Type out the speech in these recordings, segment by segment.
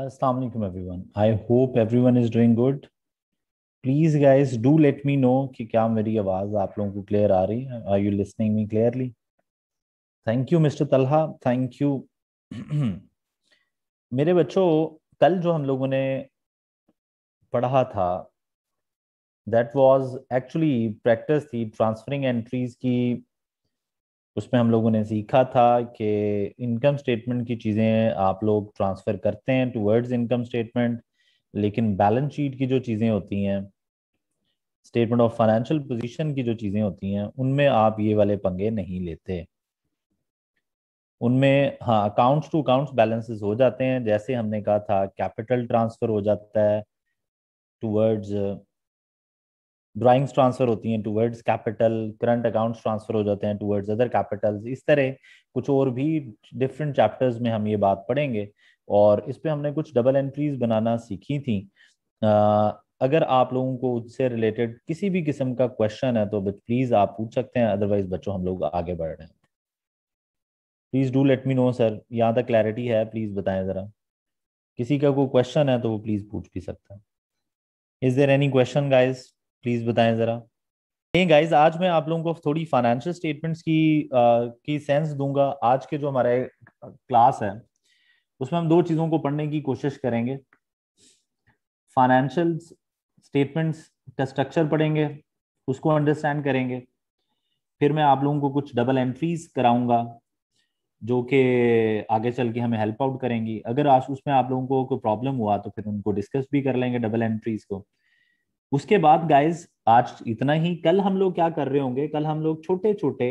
Assalamualaikum everyone. I hope everyone is doing good. Please guys do let me know कि क्या मेरी आवाज आप लोगों को क्लियर आ रही है Are you listening me clearly? Thank you, Mr. Talha. Thank you. मेरे बच्चों कल जो हम लोगों ने पढ़ा था दैट वाज एक्चुअली प्रैक्टिस थी ट्रांसफरिंग एंट्रीज की उसमें हम लोगों ने सीखा था कि इनकम स्टेटमेंट की चीज़ें आप लोग ट्रांसफ़र करते हैं टूवर्ड्स इनकम स्टेटमेंट लेकिन बैलेंस शीट की जो चीज़ें होती हैं स्टेटमेंट ऑफ फाइनेंशियल पोजीशन की जो चीज़ें होती हैं उनमें आप ये वाले पंगे नहीं लेते उनमें हाँ अकाउंट्स टू अकाउंट्स बैलेंसेस हो जाते हैं जैसे हमने कहा था कैपिटल ट्रांसफ़र हो जाता है टूवर्ड्स ड्राइंग्स ट्रांसफर होती हैं towards capital current accounts transfer हो जाते हैं टूवर्ड्स अदर कैपिटल्स इस तरह कुछ और भी डिफरेंट चैप्टर्स में हम ये बात पढ़ेंगे और इस पर हमने कुछ डबल एंट्रीज बनाना सीखी थी आ, अगर आप लोगों को उससे रिलेटेड किसी भी किस्म का क्वेश्चन है तो प्लीज आप पूछ सकते हैं अदरवाइज बच्चों हम लोग आगे बढ़ रहे हैं please do let me know sir यहाँ तक क्लैरिटी है प्लीज बताएं जरा किसी का कोई क्वेश्चन है तो वो प्लीज पूछ भी सकता है is there any question guys please बताएं जरा नहीं गाइस आज मैं आप लोगों को थोड़ी फाइनेंशियल स्टेटमेंट्स की आ, की सेंस दूंगा आज के जो हमारा क्लास है उसमें हम दो चीजों को पढ़ने की कोशिश करेंगे फाइनेंशियल स्टेटमेंट्स का स्ट्रक्चर पढ़ेंगे उसको अंडरस्टैंड करेंगे फिर मैं आप लोगों को कुछ डबल एंट्रीज कराऊंगा जो कि आगे चल के हमें हेल्प आउट करेंगी अगर आज उसमें आप लोगों को कोई प्रॉब्लम हुआ तो फिर उनको डिस्कस भी कर लेंगे डबल एंट्रीज को उसके बाद गाइज आज इतना ही कल हम लोग क्या कर रहे होंगे कल हम लोग छोटे छोटे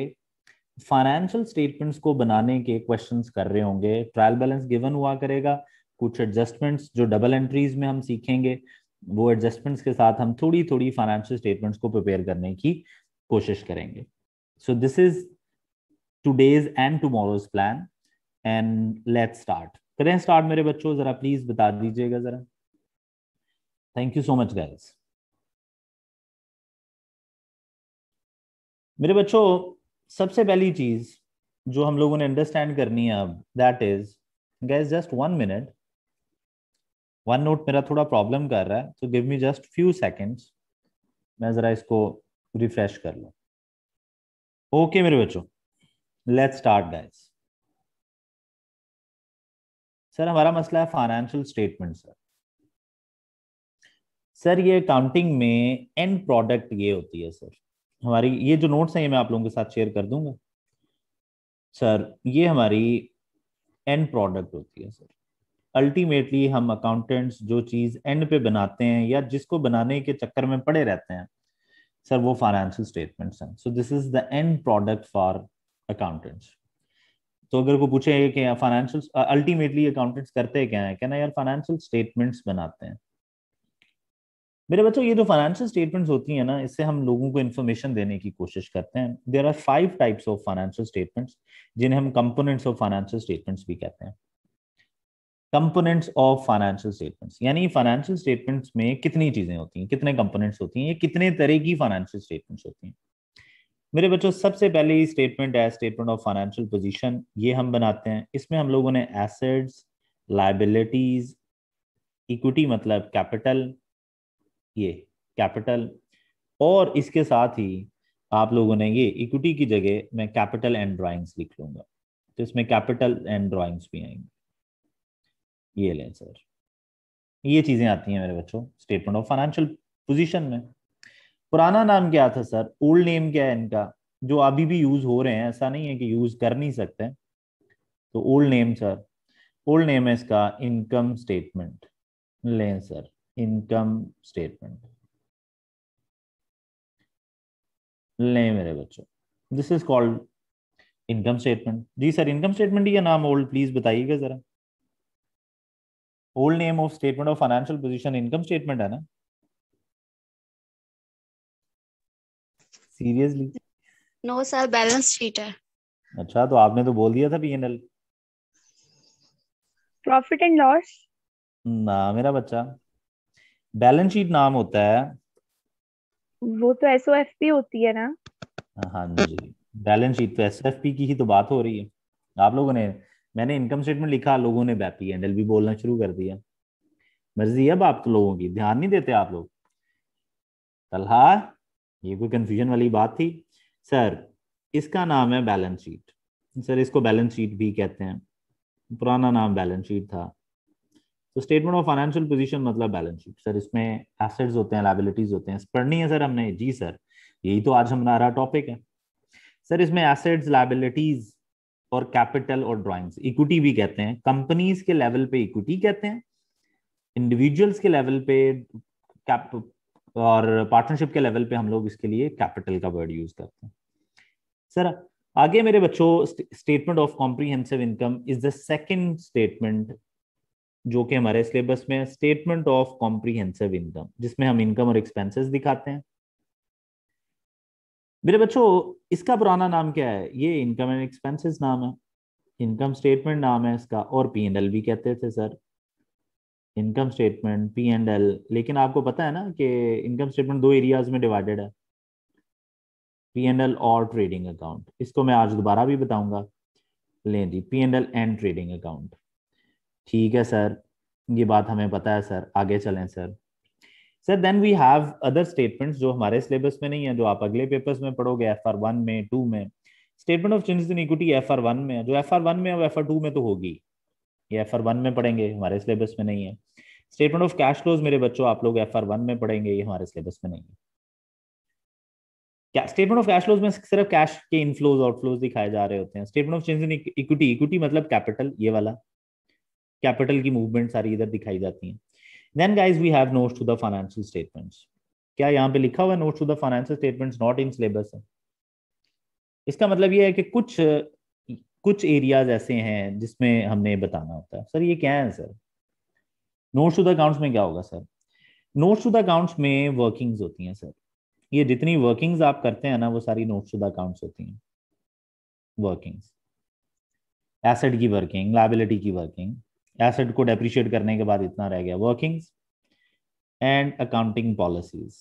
फाइनेंशियल स्टेटमेंट्स को बनाने के क्वेश्चंस कर रहे होंगे ट्रायल बैलेंस गिवन हुआ करेगा कुछ एडजस्टमेंट्स जो डबल एंट्रीज में हम सीखेंगे वो एडजस्टमेंट्स के साथ हम थोड़ी थोड़ी फाइनेंशियल स्टेटमेंट्स को प्रिपेयर करने की कोशिश करेंगे so this is today's and tomorrow's plan and let start करें स्टार्ट मेरे बच्चों जरा प्लीज बता दीजिएगा जरा thank you so much guys मेरे बच्चों सबसे पहली चीज जो हम लोगों ने अंडरस्टैंड करनी है अब that is gas just one minute one note मेरा थोड़ा प्रॉब्लम कर रहा है तो give me just few seconds मैं जरा इसको रिफ्रेश कर लू ओके मेरे बच्चों लेट्स स्टार्ट गाइस सर हमारा मसला है फाइनेंशियल स्टेटमेंट सर सर ये अकाउंटिंग में एंड प्रोडक्ट ये होती है सर हमारी ये जो नोट्स हैं ये मैं आप लोगों के साथ शेयर कर दूंगा सर ये हमारी एंड प्रोडक्ट होती है सर अल्टीमेटली हम अकाउंटेंट्स जो चीज़ एंड पे बनाते हैं या जिसको बनाने के चक्कर में पड़े रहते हैं सर वो फाइनेंशियल स्टेटमेंट्स हैं so this is the end product for accountants तो अगर को पूछे कि फाइनेंशियल अल्टीमेटली अकाउंटेंट्स करते क्या है कहना यार फाइनेंशियल स्टेटमेंट्स बनाते हैं मेरे बच्चों ये जो फाइनेंशियल स्टेटमेंट्स होती है ना इससे हम लोगों को इन्फॉर्मेशन देने की कोशिश करते हैं there are five types of financial statements जिन्हें हम कंपोनेंट्स ऑफ फाइनेंशियल स्टेटमेंट्स भी कहते हैं कंपोनेंट्स ऑफ फाइनेंशियल स्टेटमेंट्स यानी फाइनेंशियल स्टेटमेंट्स में कितनी चीजें होती हैं कितने कंपोनेंट्स होती हैं ये कितने तरह की फाइनेंशियल स्टेटमेंट्स होती हैं मेरे बच्चों सबसे पहले स्टेटमेंट है स्टेटमेंट ऑफ फाइनेंशियल पोजिशन ये हम बनाते हैं इसमें हम लोगों ने एसेड्स लाइबिलिटीज इक्विटी मतलब कैपिटल ये कैपिटल और इसके साथ ही आप लोगों ने ये इक्विटी की जगह मैं कैपिटल एंड ड्राइंग्स लिख लूंगा तो इसमें कैपिटल एंड ड्राइंग्स भी आएंगे ये लें सर ये चीजें आती हैं मेरे बच्चों स्टेटमेंट ऑफ फाइनेंशियल पोजीशन में पुराना नाम क्या था सर ओल्ड नेम क्या है इनका जो अभी भी यूज हो रहे हैं ऐसा नहीं है कि यूज कर नहीं सकते तो old name sir old name है इसका इनकम स्टेटमेंट लें सर इनकम स्टेटमेंट ले मेरे बच्चों this is called income statement जी सर इनकम स्टेटमेंट ही नाम ओल्ड प्लीज बताइएगा जरा old name of statement of financial position income statement है ना seriously no sir balance sheet है अच्छा तो आपने तो बोल दिया था पीएनएल प्रॉफिट एंड लॉस ना मेरा बच्चा बैलेंस शीट नाम होता है वो तो एस होती है ना हाँ, हाँ जी बैलेंस शीट तो एस की ही तो बात हो रही है आप लोगों ने मैंने इनकम स्टेटमेंट लिखा लोगों ने बैपी हैंडल भी बोलना शुरू कर दिया मर्जी है बाप तो लोगों की ध्यान नहीं देते आप लोग तलहा ये कोई कंफ्यूजन वाली बात थी सर इसका नाम है बैलेंस शीट सर इसको बैलेंस शीट भी कहते हैं पुराना नाम बैलेंस शीट था तो स्टेटमेंट ऑफ फाइनेंशियल पोजीशन मतलब बैलेंस शीट सर इसमें एसेट्स होते हैं लाइबिलिटीज होते हैं पढ़नी है सर हमने जी सर यही तो आज हमारा टॉपिक है सर इसमें एसेट्स लाइबिलिटीज और कैपिटल और ड्राइंग्स इक्विटी भी कहते हैं कंपनीज के लेवल पे इक्विटी कहते हैं इंडिविजुअल्स के लेवल पे कैप और पार्टनरशिप के लेवल पे हम लोग इसके लिए कैपिटल का वर्ड यूज करते हैं सर आगे मेरे बच्चों statement of comprehensive income is the second statement जो कि हमारे सिलेबस में स्टेटमेंट ऑफ कॉम्प्रीहेंसिव इनकम जिसमें हम इनकम और एक्सपेंसेस दिखाते हैं मेरे बच्चों इसका पुराना नाम क्या है ये इनकम एंड एक्सपेंसेस नाम है इनकम स्टेटमेंट नाम है इसका और पी एंड एल भी कहते थे sir income statement P and L लेकिन आपको पता है ना कि इनकम स्टेटमेंट दो एरियाज में डिवाइडेड है पी एंड एल और ट्रेडिंग अकाउंट इसको मैं आज दोबारा भी बताऊंगा ले जी P and L and trading account ठीक है सर ये बात हमें पता है सर आगे चलें sir sir then we have other statements जो हमारे सिलेबस में नहीं है जो आप अगले पेपर्स में पढ़ोगे एफ आर वन में टू में statement of changes in equity F R one में जो एफ आर वन में और एफ आर टू में तो होगी ये एफ आर वन में पढ़ेंगे हमारे सिलेबस में नहीं है स्टेटमेंट ऑफ कैश फ्लोज मेरे बच्चों आप लोग एफ आर वन में पढ़ेंगे ये हमारे सिलेबस में नहीं है क्या स्टेटमेंट ऑफ कैश फ्लोज में सिर्फ कैश के इनफ्लोज आउटफ्लोज दिखाए जा रहे होते हैं statement of change in equity equity मतलब कैपिटल ये वाला कैपिटल की मूवमेंट सारी इधर दिखाई जाती हैं then guys we have note to the financial statements क्या यहाँ पे लिखा हुआ है note to the financial statements not in syllabus है इसका मतलब ये है कि कुछ कुछ एरियाज ऐसे हैं जिसमें हमने बताना होता है सर ये क्या है sir note to the accounts में क्या होगा sir note to the accounts में वर्किंग्स होती हैं सर ये जितनी वर्किंग्स आप करते हैं ना वो सारी नोट टू द अकाउंट्स होती हैं वर्किंग्स एसेट की वर्किंग लाइबिलिटी की वर्किंग एसेट को डेप्रिशिएट करने के बाद इतना रह गया वर्किंग्स एंड अकाउंटिंग पॉलिसीज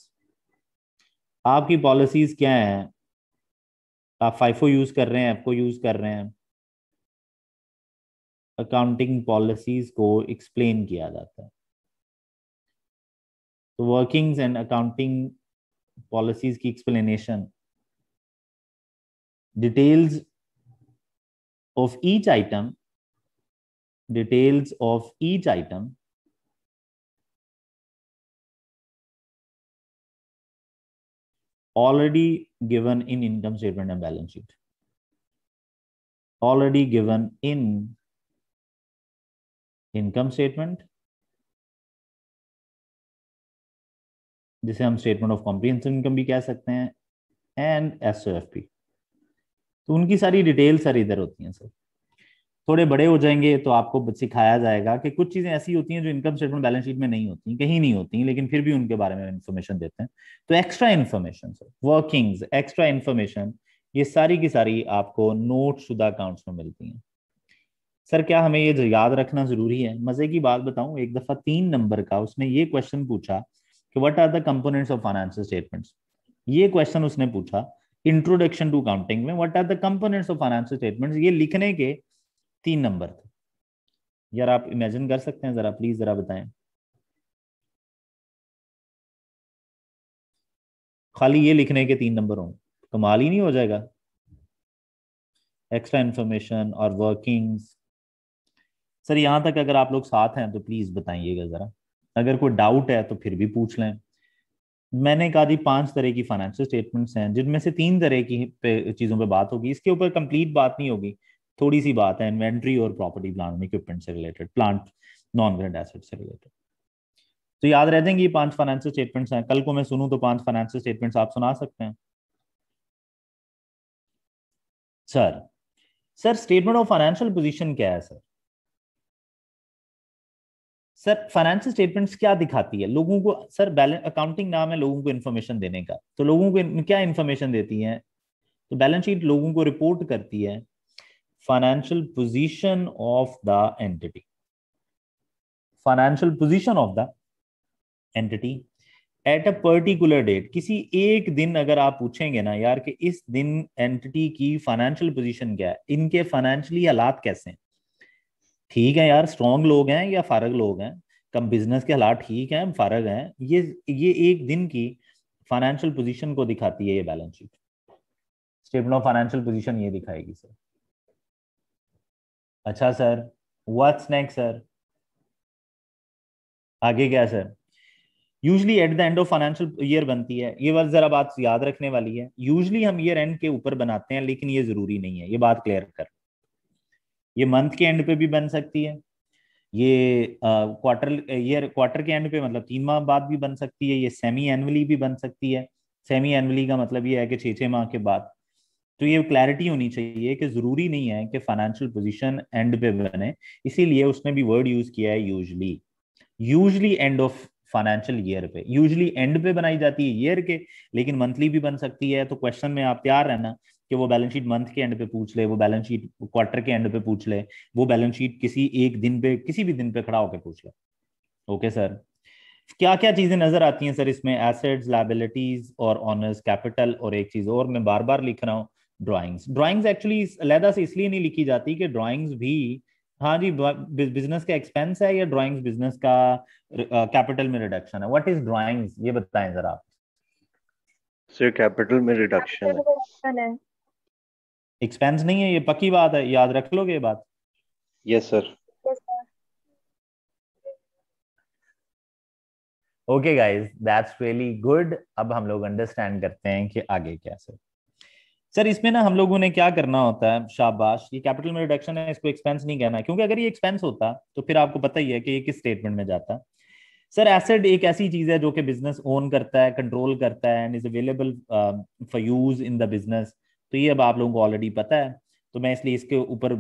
आपकी पॉलिसीज क्या हैं आप फाइफो यूज कर रहे हैं आपको यूज कर रहे हैं अकाउंटिंग पॉलिसीज को एक्सप्लेन किया जाता है तो वर्किंग्स एंड अकाउंटिंग पॉलिसीज की explanation details of each item details of each item already given in income statement and balance sheet already given in income statement जिसे हम स्टेटमेंट ऑफ कॉम्प्रीहेंसिव इनकम भी कह सकते हैं एंड एस तो उनकी सारी डिटेल सर इधर होती हैं सर थोड़े बड़े हो जाएंगे तो आपको सिखाया जाएगा कि कुछ चीजें ऐसी होती हैं जो इनकम स्टेटमेंट बैलेंस शीट में नहीं होती कहीं नहीं होती लेकिन फिर भी उनके बारे में इन्फॉर्मेशन देते हैं तो extra information working extra information ये सारी की सारी आपको नोट शुदा अकाउंट्स में मिलती हैं सर क्या हमें ये याद रखना जरूरी है मजे की बात बताऊं एक दफा तीन नंबर का उसने ये क्वेश्चन पूछा कि what are the components of financial statements ये क्वेश्चन उसने पूछा इंट्रोडक्शन टू अकाउंटिंग में what are the components of financial statements ये लिखने के तीन नंबर थे यार आप इमेजिन कर सकते हैं ज़रा प्लीज़ ज़रा बताएं खाली ये लिखने के तीन नंबर हों कमाल ही नहीं हो जाएगा एक्स्ट्रा इंफॉर्मेशन और वर्किंग्स सर यहां तक अगर आप लोग साथ हैं तो प्लीज़ बताइएगा ज़रा अगर कोई डाउट है तो फिर भी पूछ लें मैंने कहा जी पांच तरह की फाइनेंशियल स्टेटमेंट्स हैं जिनमें से तीन तरह की चीज़ों पे बात होगी इसके ऊपर कंप्लीट बात नहीं होगी थोड़ी सी बात है इन्वेंट्री और प्रॉपर्टी प्लान इक्विपमेंट से related plant non grade asset से रिलेटेड तो याद रह जाएंगे पांच फाइनेंशियल स्टेटमेंट्स हैं कल को मैं सुनूं तो पांच फाइनेंशियल स्टेटमेंट्स आप सुना सकते हैं sir sir statement of financial position क्या है सर सर फाइनेंशियल स्टेटमेंट्स क्या दिखाती है लोगों को सर बैलेंस अकाउंटिंग नाम है लोगों को इन्फॉर्मेशन देने का तो लोगों को क्या इन्फॉर्मेशन देती है तो बैलेंस शीट लोगों को रिपोर्ट करती है financial position of the entity. Financial position of the entity at a particular date किसी एक दिन अगर आप पूछेंगे ना यार कि इस दिन एंटिटी की फाइनेंशियल पोजीशन क्या है इनके फाइनेंशियली हालात कैसे हैं ठीक है यार स्ट्रॉन्ग लोग हैं या फारग लोग हैं कम बिजनेस के हालात ठीक हैं फारग हैं ये ये एक दिन की फाइनेंशियल पोजीशन को दिखाती है ये balance sheet statement of financial position ये दिखाएगी सर अच्छा सर व्हाट्स नेक्स्ट सर आगे क्या sir usually at the end of financial year बनती है ये बात जरा बात याद रखने वाली है यूजली हम ईयर एंड के ऊपर बनाते हैं लेकिन ये जरूरी नहीं है ये बात क्लियर कर ये मंथ के एंड पे भी बन सकती है ये क्वार्टर ईयर क्वार्टर के एंड पे मतलब तीन माह बाद भी बन सकती है ये सेमी एनुअली भी बन सकती है सेमी एनुअली का मतलब ये है कि छः छः माह के बाद तो ये क्लैरिटी होनी चाहिए कि जरूरी नहीं है कि फाइनेंशियल पोजिशन एंड पे बने इसीलिए उसने भी वर्ड यूज किया है usually usually end of financial year पे यूजली एंड पे बनाई जाती है ईयर के लेकिन मंथली भी बन सकती है तो क्वेश्चन में आप तैयार रहना कि वो बैलेंस शीट मंथ के एंड पे पूछ ले वो बैलेंस शीट क्वार्टर के एंड पे पूछ ले वो बैलेंस शीट किसी एक दिन पे किसी भी दिन पे खड़ा होकर पूछ ले ओके सर क्या क्या चीजें नजर आती हैं सर इसमें एसेट्स लाइबिलिटीज और ऑनर्स कैपिटल और एक चीज और मैं बार बार लिख रहा हूँ ड्राइंग्स ड्राइंग्स एक्चुअली अलहदा से इसलिए नहीं लिखी जाती कि ड्राइंग्स भी हाँ जी बिजनेस का एक्सपेंस है या ड्राइंग्स बिजनेस का कैपिटल में रिडक्शन है व्हाट इज ड्राइंग्स ये बताएं जरा आप सर कैपिटल में रिडक्शन है एक्सपेंस नहीं है ये पक्की बात है याद रख लोगे ये बात yes sir okay guys that's really good अब हम लोग अंडरस्टैंड करते हैं कि आगे कैसे सर इसमें ना हम लोगों ने क्या करना होता है शाबाश ये कैपिटल में रिडक्शन है इसको एक्सपेंस नहीं कहना है क्योंकि अगर ये एक्सपेंस होता तो फिर आपको पता ही है कि ये किस स्टेटमेंट में जाता सर एसेट एक ऐसी चीज है जो कि बिजनेस ओन करता है कंट्रोल करता है and is available for use in the business तो ये अब आप लोगों को ऑलरेडी पता है तो मैं इसलिए इसके ऊपर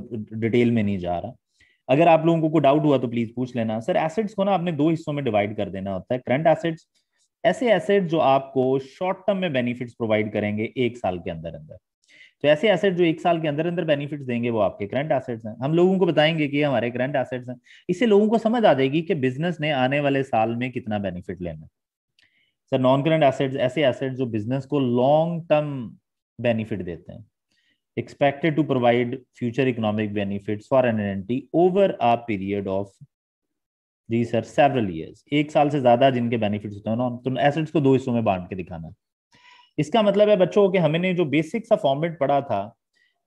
डिटेल में नहीं जा रहा अगर आप लोगों को डाउट हुआ तो प्लीज पूछ लेना सर एसेट्स को ना आपने दो हिस्सों में डिवाइड कर देना होता है करंट एसेट्स ऐसे एसेट जो आपको शॉर्ट टर्म में बेनिफिट्स प्रोवाइड करेंगे एक साल के अंदर अंदर तो ऐसे एसेट जो एक साल के अंदर अंदर बेनिफिट्स देंगे वो आपके करंट एसेट्स हैं हम लोगों को बताएंगे कि हमारे करंट एसेट्स हैं इससे लोगों को समझ आ जाएगी कि बिजनेस ने आने वाले साल में कितना बेनिफिट लेना सर नॉन करंट एसेट्स ऐसे एसेट्स जो बिजनेस को लॉन्ग टर्म बेनिफिट देते हैं expected to provide future economic benefits for an entity over a period of जी सर सेवरल ईयर्स एक साल से ज्यादा जिनके बेनिफिट्स होते हैं ना तो एसेट्स को दो हिस्सों में बांट के दिखाना है इसका मतलब है बच्चों कि हमने जो बेसिक सा फॉर्मेट पढ़ा था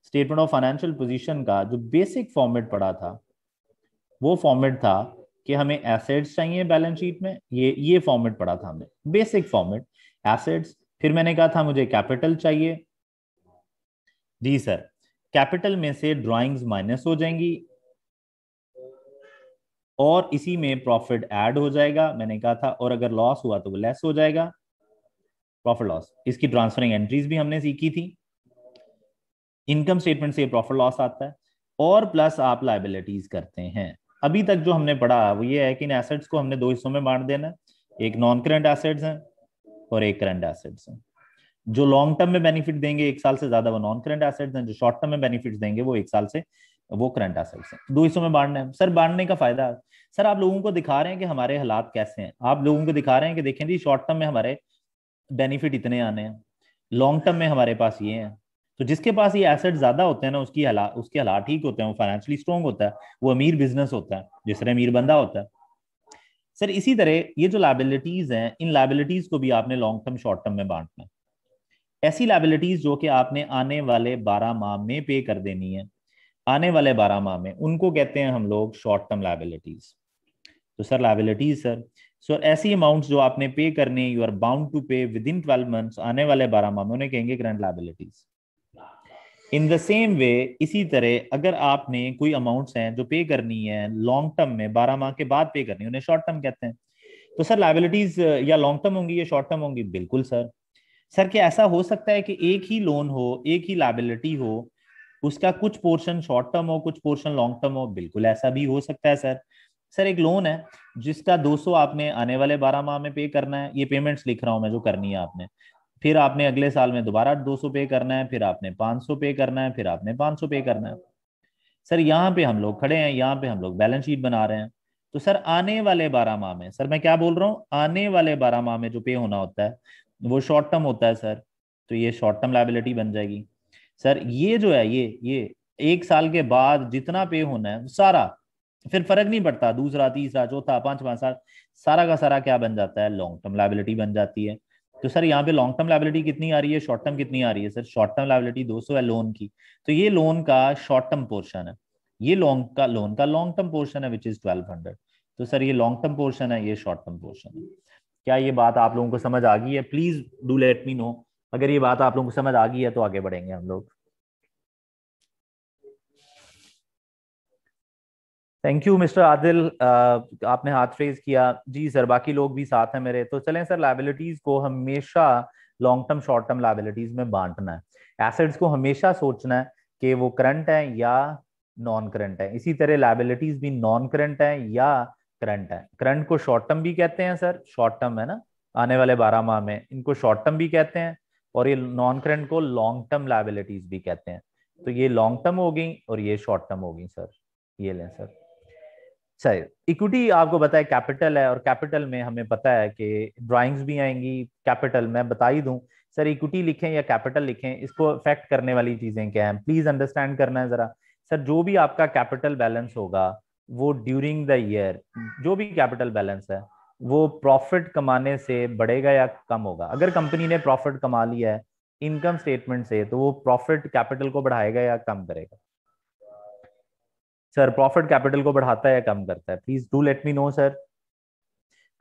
स्टेटमेंट ऑफ फाइनेंशियल पोजीशन का जो बेसिक फॉर्मेट पढ़ा था वो फॉर्मेट था कि हमें एसेट्स चाहिए बैलेंस शीट में ये ये फॉर्मेट पढ़ा था हमने बेसिक फॉर्मेट एसेट्स फिर मैंने कहा था मुझे कैपिटल चाहिए जी सर कैपिटल में से ड्राइंग्स माइनस हो जाएंगी और इसी में प्रॉफिट ऐड हो जाएगा मैंने कहा था और अगर लॉस हुआ तो वो लेस हो जाएगा प्रॉफिट लॉस इसकी ट्रांसफरिंग एंट्रीज भी हमने सीखी थी इनकम स्टेटमेंट से प्रॉफिट लॉस आता है और प्लस आप लाइबिलिटीज करते हैं अभी तक जो हमने पढ़ा वो ये है कि इन एसेट्स को हमने दो हिस्सों में बांट देना एक नॉन करंट एसेट्स हैं और एक करंट एसेट्स हैं जो लॉन्ग टर्म में बेनिफिट देंगे एक साल से ज्यादा वो नॉन करंट एसेट्स हैं जो शॉर्ट टर्म में बेनिफिट देंगे वो एक साल से वो करंट असेट्स हैं दो हिस्सों में बांटना है सर बांटने का फायदा सर आप लोगों को दिखा रहे हैं कि हमारे हालात कैसे हैं आप लोगों को दिखा रहे हैं कि देखें जी शॉर्ट टर्म में हमारे बेनिफिट इतने आने हैं लॉन्ग टर्म में हमारे पास ये हैं तो जिसके पास ये एसेट ज्यादा होते हैं ना उसकी हालात उसके हालात ठीक होते हैं वो फाइनेंशियली स्ट्रॉन्ग होता है वो अमीर बिजनेस होता है जिस तरह अमीर बंदा होता है सर इसी तरह ये जो लाइबिलिटीज हैं इन लाइबिलिटीज को भी आपने लॉन्ग टर्म शॉर्ट टर्म में बांटना है ऐसी लाइबिलिटीज जो कि आपने आने वाले बारह माह में पे कर देनी है आने वाले बारह माह में उनको कहते हैं हम लोग शॉर्ट टर्म लाइबिलिटीज तो sir liabilities sir so so, ऐसी अमाउंट्स जो आपने पे करने you are bound to pay within twelve months आने वाले बारह माह में उन्हें कहेंगे current liabilities in the same way इसी तरह अगर आपने कोई अमाउंट्स हैं जो पे करनी है लॉन्ग टर्म में बारह माह के बाद पे करनी है उन्हें शॉर्ट टर्म कहते हैं तो सर लाइबिलिटीज uh, या लॉन्ग टर्म होंगी या शॉर्ट टर्म होंगी बिल्कुल सर सर क्या ऐसा हो सकता है कि एक ही लोन हो एक ही लाइबिलिटी हो उसका कुछ पोर्शन शॉर्ट टर्म हो कुछ पोर्शन लॉन्ग टर्म हो बिल्कुल ऐसा भी हो सकता है सर सर एक लोन है जिसका 200 आपने आने वाले 12 माह में पे करना है ये पेमेंट्स लिख रहा हूं मैं जो करनी है आपने फिर आपने अगले साल में दोबारा 200 पे करना है फिर आपने 500 पे करना है फिर आपने 500 पे करना है सर यहाँ पे हम लोग खड़े हैं यहाँ पे हम लोग बैलेंस शीट बना रहे हैं तो सर आने वाले बारह माह में सर मैं क्या बोल रहा हूँ आने वाले बारह माह में जो पे होना होता है वो शॉर्ट टर्म होता है सर तो ये शॉर्ट टर्म लाइबिलिटी बन जाएगी सर ये जो है ये ये एक साल के बाद जितना पे होना है सारा फिर फर्क नहीं पड़ता दूसरा तीसरा चौथा पांचवा साल सारा का सारा क्या बन जाता है लॉन्ग टर्म लाइबिलिटी बन जाती है तो सर यहाँ पे लॉन्ग टर्म लाइबिलिटी कितनी आ रही है शॉर्ट टर्म कितनी आ रही है सर शॉर्ट टर्म लाइबिलिटी दो है लोन की तो ये लोन का शॉर्ट टर्म पोर्शन है ये लॉन्ग का लोन का लॉन्ग टर्म पोर्शन है विच इज ट्वेल्व तो सर ये लॉन्ग टर्म पोर्शन है ये शॉर्ट टर्म पोर्शन है क्या ये बात आप लोगों को समझ आ गई है please do let me know अगर ये बात आप लोगों को समझ आ गई है तो आगे बढ़ेंगे हम लोग थैंक यू मिस्टर आदिल आपने हाथ रेज किया जी सर बाकी लोग भी साथ हैं मेरे तो चलें सर लाइबिलिटीज को हमेशा long term short term liabilities में बांटना है एसेट्स को हमेशा सोचना है कि वो करंट है या नॉन करंट है इसी तरह लाइबिलिटीज भी नॉन करंट है या करंट है करंट को शॉर्ट टर्म भी कहते हैं सर शॉर्ट टर्म है ना आने वाले बारह माह में इनको शॉर्ट टर्म भी कहते हैं और ये नॉन करेंट को लॉन्ग टर्म लाइबिलिटीज भी कहते हैं तो ये लॉन्ग टर्म होगी और ये शॉर्ट टर्म होगी सर ये लें सर सर इक्विटी आपको बताए कैपिटल है और कैपिटल में हमें पता है कि ड्राइंग्स भी आएंगी कैपिटल मैं बता ही दूं सर इक्विटी लिखें या कैपिटल लिखें इसको अफेक्ट करने वाली चीजें क्या हैं प्लीज अंडरस्टैंड करना है जरा सर जो भी आपका कैपिटल बैलेंस होगा वो ड्यूरिंग द ईयर जो भी कैपिटल बैलेंस है वो प्रॉफिट कमाने से बढ़ेगा या कम होगा अगर कंपनी ने प्रॉफिट कमा लिया है इनकम स्टेटमेंट से तो वो प्रॉफिट कैपिटल को बढ़ाएगा या कम करेगा सर प्रॉफिट कैपिटल को बढ़ाता है या कम करता है please do let me know sir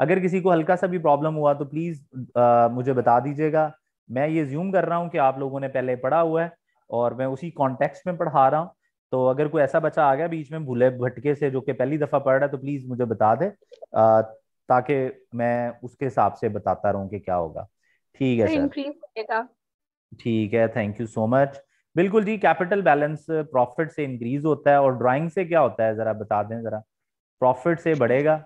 अगर किसी को हल्का सा भी प्रॉब्लम हुआ तो प्लीज आ, मुझे बता दीजिएगा मैं ये ज्यूम कर रहा हूँ कि आप लोगों ने पहले पढ़ा हुआ है और मैं उसी कॉन्टेक्स्ट में पढ़ा रहा हूँ तो अगर कोई ऐसा बच्चा आ गया बीच में भूले भटके से जो कि पहली दफा पढ़ रहा है तो प्लीज मुझे बता दे आ, ताकि मैं उसके हिसाब से बताता रहूं कि क्या होगा ठीक है तो सर ठीक है थैंक यू सो मच बिल्कुल जी कैपिटल बैलेंस प्रॉफिट से इंक्रीज होता है और ड्राइंग से क्या होता है जरा बता दें जरा प्रॉफिट से बढ़ेगा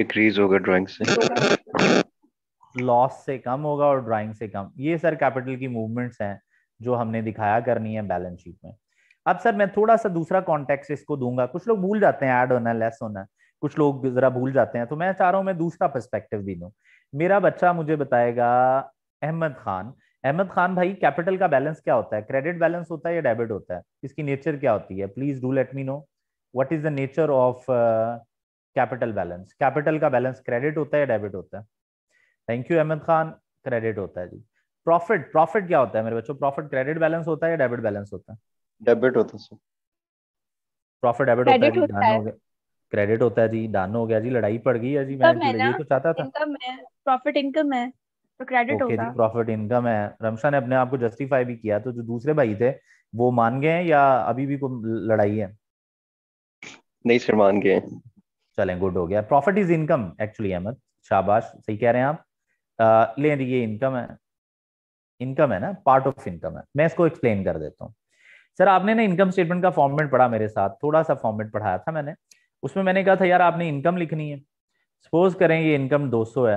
डिक्रीज होगा ड्राइंग से लॉस से कम होगा और ड्राइंग से कम ये सर कैपिटल की मूवमेंट्स हैं जो हमने दिखाया करनी है बैलेंस शीट में अब सर मैं थोड़ा सा दूसरा कॉन्टेक्स्ट इसको दूंगा कुछ लोग भूल जाते हैं ऐड होना लेस होना कुछ लोग जरा भूल जाते हैं तो मैं चाह रहा हूँ मैं दूसरा पर्सपेक्टिव भी दूँ मेरा बच्चा मुझे बताएगा अहमद खान अहमद खान भाई कैपिटल का बैलेंस क्या होता है क्रेडिट बैलेंस होता है या डेबिट होता है इसकी नेचर क्या होती है please do let me know what is the nature of capital balance capital का बैलेंस क्रेडिट होता है या डेबिट होता है thank you Ahmad Khan credit होता है जी प्रॉफिट प्रॉफिट क्या होता है मेरे बच्चों प्रॉफिट क्रेडिट बैलेंस होता है या डेबिट बैलेंस होता है डेबिट होता है प्रॉफिट डेबिट होता है क्रेडिट होता है जी दान हो गया जी लड़ाई पड़ गई है जी मैं ये तो चाहता था इनकम है प्रॉफिट इनकम है तो क्रेडिट okay, होगा प्रॉफिट इनकम है रमशा ने अपने आप को जस्टिफाई भी किया तो जो दूसरे भाई थे वो मान गए हैं या अभी भी कोई लड़ाई है नहीं सर मान गए चलें गुड हो गया profit is income actually Ahmad शाबाश सही कह रहे हैं आप आ, ले ये इनकम है इनकम है ना पार्ट ऑफ इनकम है मैं इसको एक्सप्लेन कर देता हूँ सर आपने ना इनकम स्टेटमेंट का फॉर्मेट पढ़ा मेरे साथ थोड़ा सा फॉर्मेट पढ़ाया था मैंने उसमें मैंने कहा था यार आपने इनकम लिखनी है सपोज करें ये इनकम 200 है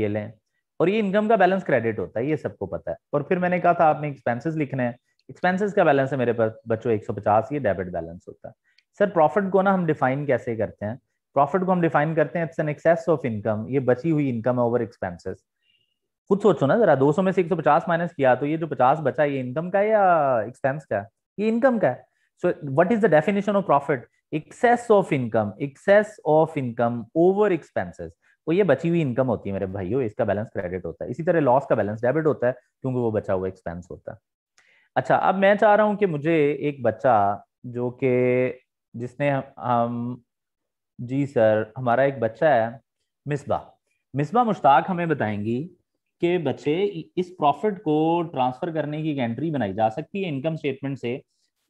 ये लें और ये इनकम का बैलेंस क्रेडिट होता है ये सबको पता है और फिर मैंने कहा था आपने एक्सपेंसेस लिखने हैं एक्सपेंसेस का बैलेंस है मेरे पास बच्चों 150 ये डेबिट बैलेंस होता है सर प्रॉफिट को ना हम डिफाइन कैसे करते हैं प्रॉफिट को हम डिफाइन करते हैं it's an excess of income ये बची हुई इनकम है ओवर एक्सपेंसेस खुद सोचो ना जरा 200 में से 150 माइनस किया तो ये जो 50 बचा ये इनकम का है या एक्सपेंस का है ये इनकम का है so what is the definition of profit excess of income excess of income over expenses वो ये बची हुई इनकम होती है मेरे भाइयों इसका बैलेंस क्रेडिट होता है इसी तरह लॉस का बैलेंस डेबिट होता है क्योंकि वो बचा हुआ एक्सपेंस होता है अच्छा अब मैं चाह रहा हूं कि मुझे एक बच्चा जो कि जिसने हम जी सर हमारा एक बच्चा है मिसबा मिसबा मुश्ताक हमें बताएंगी कि बच्चे इस प्रॉफिट को ट्रांसफर करने की एंट्री बनाई जा सकती है इनकम स्टेटमेंट से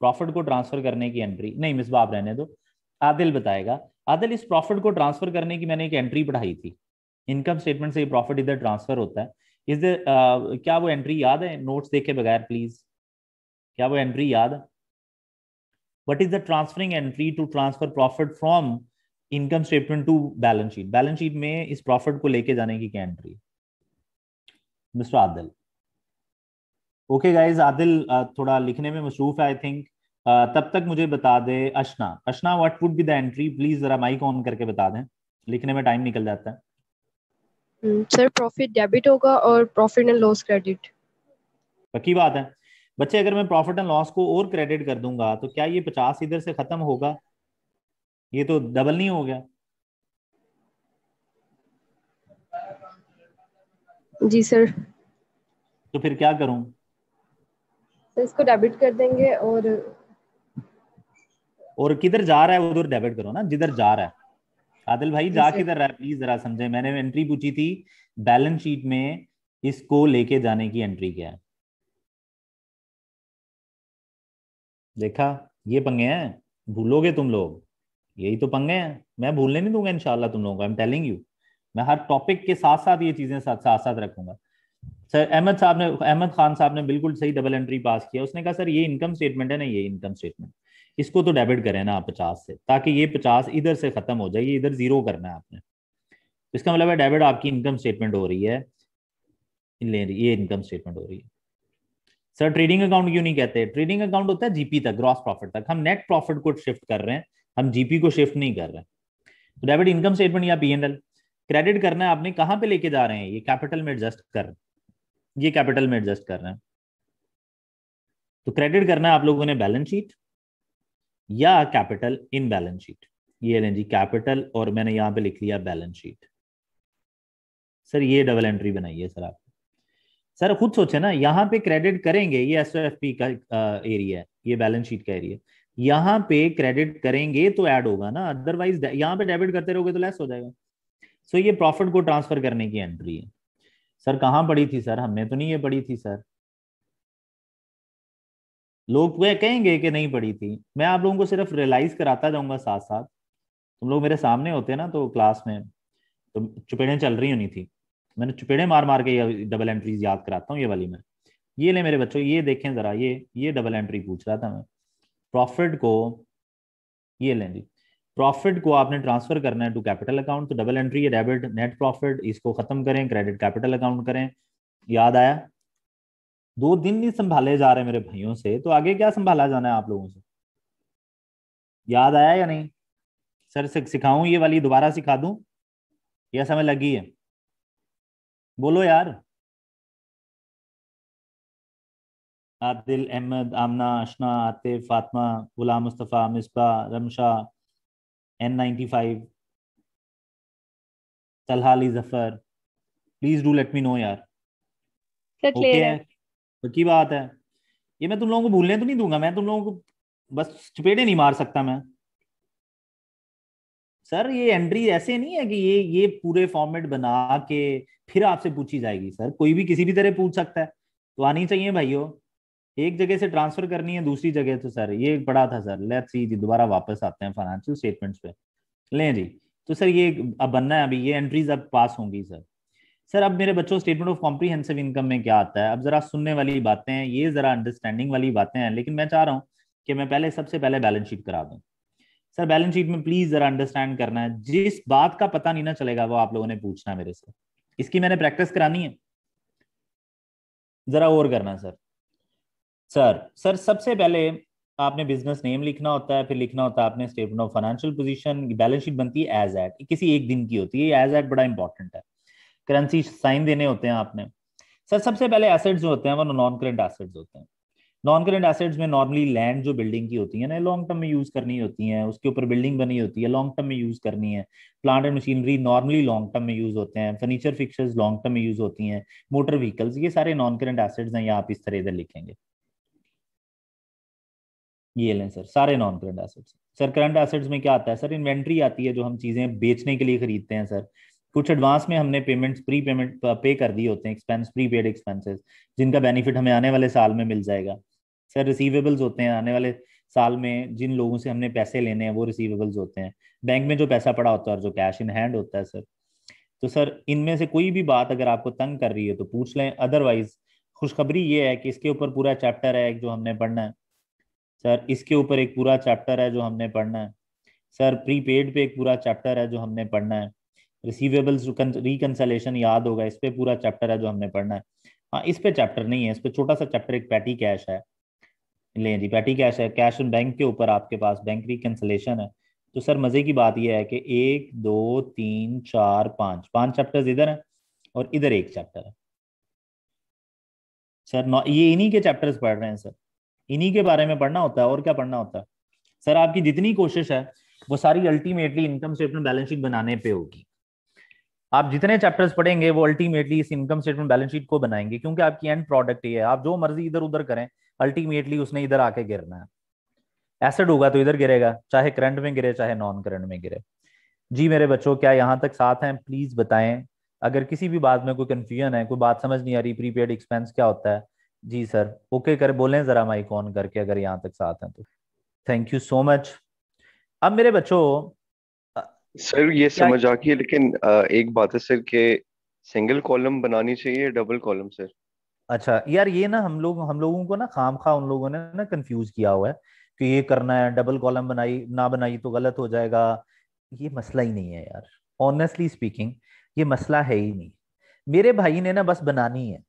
प्रॉफिट को ट्रांसफर करने की एंट्री नहीं मिस बाब रहने दो आदिल बताएगा आदिल इस प्रॉफिट को ट्रांसफर करने की मैंने एक एंट्री पढ़ाई थी इनकम स्टेटमेंट से ये प्रॉफिट इधर ट्रांसफर होता है इस दे, आ, क्या वो एंट्री याद है नोट्स देखे बगैर प्लीज क्या वो एंट्री याद है what is the transferring entry to transfer profit from income statement to balance sheet balance sheet में इस प्रॉफिट को लेके जाने की क्या entry mister Adil okay guys Adil थोड़ा लिखने में मसरूफ है आई थिंक तब तक मुझे बता दे Ashna Ashna what would be the entry please जरा माइक ऑन करके बता दें लिखने में टाइम निकल जाता है सर प्रॉफिट डेबिट होगा और प्रॉफिट एंड लॉस क्रेडिट पक्की बात है बच्चे अगर मैं प्रॉफिट एंड लॉस को और क्रेडिट कर दूंगा तो क्या ये पचास इधर से खत्म होगा ये तो डबल नहीं हो गया जी सर तो फिर क्या करूं तो इसको डेबिट कर देंगे और और किधर जा रहा है उधर डेबिट करो ना जिधर जा रहा है आदिल भाई जा किधर रहा है प्लीज जरा समझे मैंने एंट्री पूछी थी बैलेंस शीट में इसको लेके जाने की एंट्री क्या है देखा ये पंगे हैं भूलोगे तुम लोग यही तो पंगे हैं मैं भूलने नहीं दूंगा इनशाला तुम लोगों को आई एम टेलिंग यू मैं हर टॉपिक के साथ साथ ये चीजें साथ साथ साथ रखूंगा सर अहमद साहब ने अहमद खान साहब ने बिल्कुल सही डबल एंट्री पास किया उसने कहा सर ये इनकम स्टेटमेंट है ना ये इनकम स्टेटमेंट इसको तो डेबिट करें ना आप पचास से ताकि ये पचास इधर से खत्म हो जाए ये इधर जीरो करना है आपने इसका मतलब है डेबिट आपकी इनकम स्टेटमेंट हो रही है ये इनकम स्टेटमेंट हो रही है सर ट्रेडिंग अकाउंट क्यों नहीं कहते ट्रेडिंग अकाउंट होता है जीपी तक ग्रॉस प्रॉफिट तक हम नेट प्रॉफिट को शिफ्ट कर रहे हैं हम जीपी को शिफ्ट नहीं कर रहे हैं तो डेबिट इनकम स्टेटमेंट या पीएनएल क्रेडिट करना है आपने कहां पे लेके जा रहे हैं ये कैपिटल में एडजस्ट कर ये कैपिटल में एडजस्ट कर रहे हैं तो क्रेडिट करना है आप लोगों ने बैलेंस शीट या कैपिटल इन बैलेंस शीट ये लें जी कैपिटल और मैंने यहां पे लिख लिया बैलेंस शीट सर ये डबल एंट्री बनाई है सर आप सर खुद सोचे ना यहां पे क्रेडिट करेंगे ये एस का एरिया है ये बैलेंस शीट का एरिया यहां पे क्रेडिट करेंगे तो ऐड होगा ना अदरवाइज यहां पे डेबिट करते रहोगे तो लेस हो जाएगा सो so, ये प्रॉफिट को ट्रांसफर करने की एंट्री है सर कहाँ पड़ी थी सर हमने तो नहीं ये पड़ी थी सर लोग वह कहेंगे कि नहीं पढ़ी थी मैं आप लोगों को सिर्फ रियलाइज कराता जाऊंगा साथ साथ तुम लोग मेरे सामने होते ना तो क्लास में तो चुपेड़े चल रही होनी थी मैंने चुपेड़े मार मार के ये डबल एंट्रीज याद कराता हूँ ये वाली मैं ये ले मेरे बच्चों ये देखें जरा ये ये डबल एंट्री पूछ रहा था मैं प्रॉफिट को ये लें जी प्रॉफिट को आपने ट्रांसफर करना है टू कैपिटल अकाउंट तो डबल एंट्री है डेबिट नेट प्रॉफिट इसको खत्म करें क्रेडिट कैपिटल अकाउंट करें याद आया दो दिन नहीं संभाले जा रहे मेरे भाइयों से तो आगे क्या संभाला जाना है आप लोगों से याद आया या नहीं सर सिखाऊं ये वाली दोबारा सिखा दूं या समय लगी है बोलो यार Adil Ahmad Amna Ashna Atif Fatima Ghulam Mustafa Misba Ramsha N ninety five Talha Ali Zafar please do let me know यार ओके तो की बात है ये मैं तुम लोगों को भूलने तो नहीं दूंगा मैं तुम लोगों को बस चपेटे नहीं मार सकता मैं सर ये एंट्री ऐसे नहीं है कि ये ये पूरे फॉर्मेट बना के फिर आपसे पूछी जाएगी सर कोई भी किसी भी तरह पूछ सकता है तो आनी चाहिए भाइयों एक जगह से ट्रांसफर करनी है दूसरी जगह तो सर ये पड़ा था सर लेट सी जी दोबारा वापस आते हैं फाइनेंशियल स्टेटमेंट्स पे लें जी तो सर ये अब बनना है अभी ये एंट्रीज अब पास होंगी सर सर अब मेरे बच्चों स्टेटमेंट ऑफ कॉम्प्रीहेंसिव इनकम में क्या आता है अब जरा सुनने वाली बातें हैं ये जरा अंडरस्टैंडिंग वाली बातें हैं लेकिन मैं चाह रहा हूँ कि मैं पहले सबसे पहले बैलेंस शीट करा दूँ सर बैलेंस शीट में प्लीज जरा अंडरस्टैंड करना है जिस बात का पता नहीं ना चलेगा वो आप लोगों ने पूछना मेरे से इसकी मैंने प्रैक्टिस करानी है जरा और करना सर सर सर सबसे पहले आपने बिजनेस नेम लिखना होता है फिर लिखना होता है आपने statement of financial position balance sheet बनती है एज एट किसी एक दिन की होती है एज एट बड़ा इंपॉर्टेंट है करेंसी साइन देने होते हैं आपने सर सबसे पहले एसेट्स जो होते हैं वो नॉन करेंट एसेट्स होते हैं नॉन करेंट एसेट्स में नॉर्मली लैंड जो बिल्डिंग की होती है ना लॉन्ग टर्म में यूज करनी होती है उसके ऊपर बिल्डिंग बनी होती है लॉन्ग टर्म में यूज करनी है plant and machinery normally long term में यूज होते हैं फर्नीचर फिक्चर्स लॉन्ग टर्म में यूज होती हैं मोटर व्हीकल्स ये सारे नॉन करेंट एसेट्स हैं यहाँ आप इस तरह इधर लिखेंगे ये लें सर सारे non current assets sir current assets में क्या आता है सर इन्वेंट्री आती है जो हम चीजें बेचने के लिए खरीदते हैं सर कुछ एडवांस में हमने पेमेंट्स प्री पेमेंट पे कर दिए होते हैं एक्सपेंस प्री पेड एक्सपेंसेस जिनका बेनिफिट हमें आने वाले साल में मिल जाएगा सर रिसीवेबल्स होते हैं आने वाले साल में जिन लोगों से हमने पैसे लेने हैं वो रिसीवेबल्स होते हैं बैंक में जो पैसा पड़ा होता है और जो कैश इन हैंड होता है सर तो सर इनमें से कोई भी बात अगर आपको तंग कर रही है तो पूछ लें अदरवाइज खुशखबरी ये है कि इसके ऊपर पूरा चैप्टर है जो हमने पढ़ना है सर इसके ऊपर एक पूरा चैप्टर है जो हमने पढ़ना है सर प्रीपेड पे एक पूरा चैप्टर है जो हमने पढ़ना है रिसीवेबल्स रिकनसलेशन याद होगा इस पर पूरा चैप्टर है जो हमने पढ़ना है हाँ इस पे चैप्टर नहीं है इस पर छोटा सा चैप्टर एक पैटी कैश है ले जी पैटी कैश है कैश इन बैंक के ऊपर आपके पास बैंक रिकनसलेशन है तो सर मजे की बात यह है कि एक दो तीन चार पाँच पांच चैप्टर्स इधर हैं और इधर एक चैप्टर है सर ये इन्हीं के चैप्टर्स पढ़ रहे हैं सर इन्हीं के बारे में पढ़ना होता है और क्या पढ़ना होता है सर आपकी जितनी कोशिश है वो सारी ultimately income statement balance sheet बनाने पे होगी आप जितने चैप्टर्स पढ़ेंगे वो अल्टीमेटली इस इनकम स्टेटमेंट बैलेंस शीट को बनाएंगे क्योंकि आपकी एंड प्रोडक्ट ये है आप जो मर्जी इधर उधर करें अल्टीमेटली उसने इधर आके गिरना है एसेड होगा तो इधर गिरेगा चाहे करंट में गिरे चाहे नॉन करंट में गिरे जी मेरे बच्चों क्या यहाँ तक साथ हैं प्लीज बताएं अगर किसी भी बात में कोई कंफ्यूजन है कोई बात समझ नहीं आ रही प्रीपेड एक्सपेंस क्या होता है जी सर ओके कर बोलें जरा माइक ऑन करके अगर यहाँ तक साथ हैं तो थैंक यू सो मच अब मेरे बच्चों सर ये समझ आ गई लेकिन एक बात है सर कि सिंगल कॉलम बनानी चाहिए डबल कॉलम सर अच्छा यार ये ना हम लोग हम लोगों को ना खाम खा उन लोगों ने ना कंफ्यूज किया हुआ है कि ये करना है डबल कॉलम बनाई ना बनाई तो गलत हो जाएगा ये मसला ही नहीं है यार ऑनेस्टली स्पीकिंग ये मसला है ही नहीं मेरे भाई ने ना बस बनानी है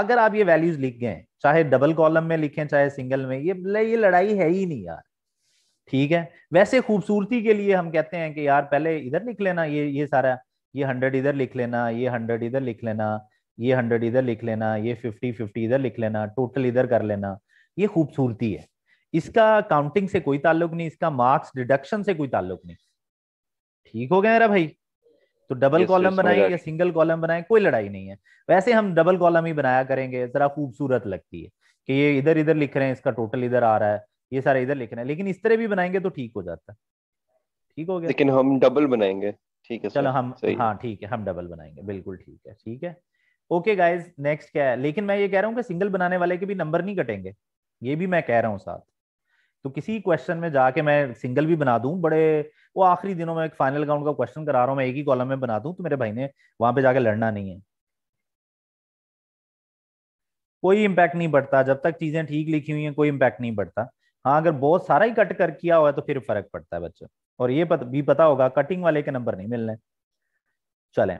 अगर आप ये वैल्यूज लिख गए चाहे डबल कॉलम में लिखें चाहे सिंगल में ये ये लड़ाई है ही नहीं यार ठीक है वैसे खूबसूरती के लिए हम कहते हैं कि यार पहले इधर लिख लेना ये ये सारा ये हंड्रेड इधर लिख लेना ये हंड्रेड इधर लिख लेना ये हंड्रेड इधर लिख लेना ये फिफ्टी फिफ्टी इधर लिख लेना टोटल इधर कर लेना ये खूबसूरती है इसका काउंटिंग से कोई ताल्लुक नहीं इसका मार्क्स डिडक्शन से कोई ताल्लुक नहीं ठीक हो गया मेरा भाई तो डबल कॉलम बनाए या सिंगल कॉलम बनाए कोई लड़ाई नहीं है वैसे हम डबल कॉलम ही बनाया करेंगे जरा खूबसूरत लगती है कि ये इधर इधर लिख रहे हैं इसका टोटल इधर आ रहा है ये सारा इधर लिखना है लेकिन इस तरह भी बनाएंगे तो ठीक हो जाता है ठीक हो गया लेकिन हम डबल बनाएंगे ठीक है चलो हम हाँ ठीक है हम डबल बनाएंगे बिल्कुल ठीक है ठीक है ओके गाइज नेक्स्ट क्या है लेकिन मैं ये कह रहा हूँ कि सिंगल बनाने वाले के भी नंबर नहीं कटेंगे ये भी मैं कह रहा हूँ साथ तो किसी क्वेश्चन में जाके मैं सिंगल भी बना दूं बड़े वो आखिरी दिनों में एक फाइनल राउंड का क्वेश्चन करा रहा हूं मैं एक ही कॉलम में बना दूं तो मेरे भाई ने वहां पे जाके लड़ना नहीं है कोई इम्पैक्ट नहीं पड़ता जब तक चीजें ठीक लिखी हुई हैं कोई इम्पैक्ट नहीं पड़ता हाँ अगर बहुत सारा ही कट कर किया हुआ है तो फिर फर्क पड़ता है बच्चों और ये पत, भी पता होगा कटिंग वाले के नंबर नहीं मिलने चले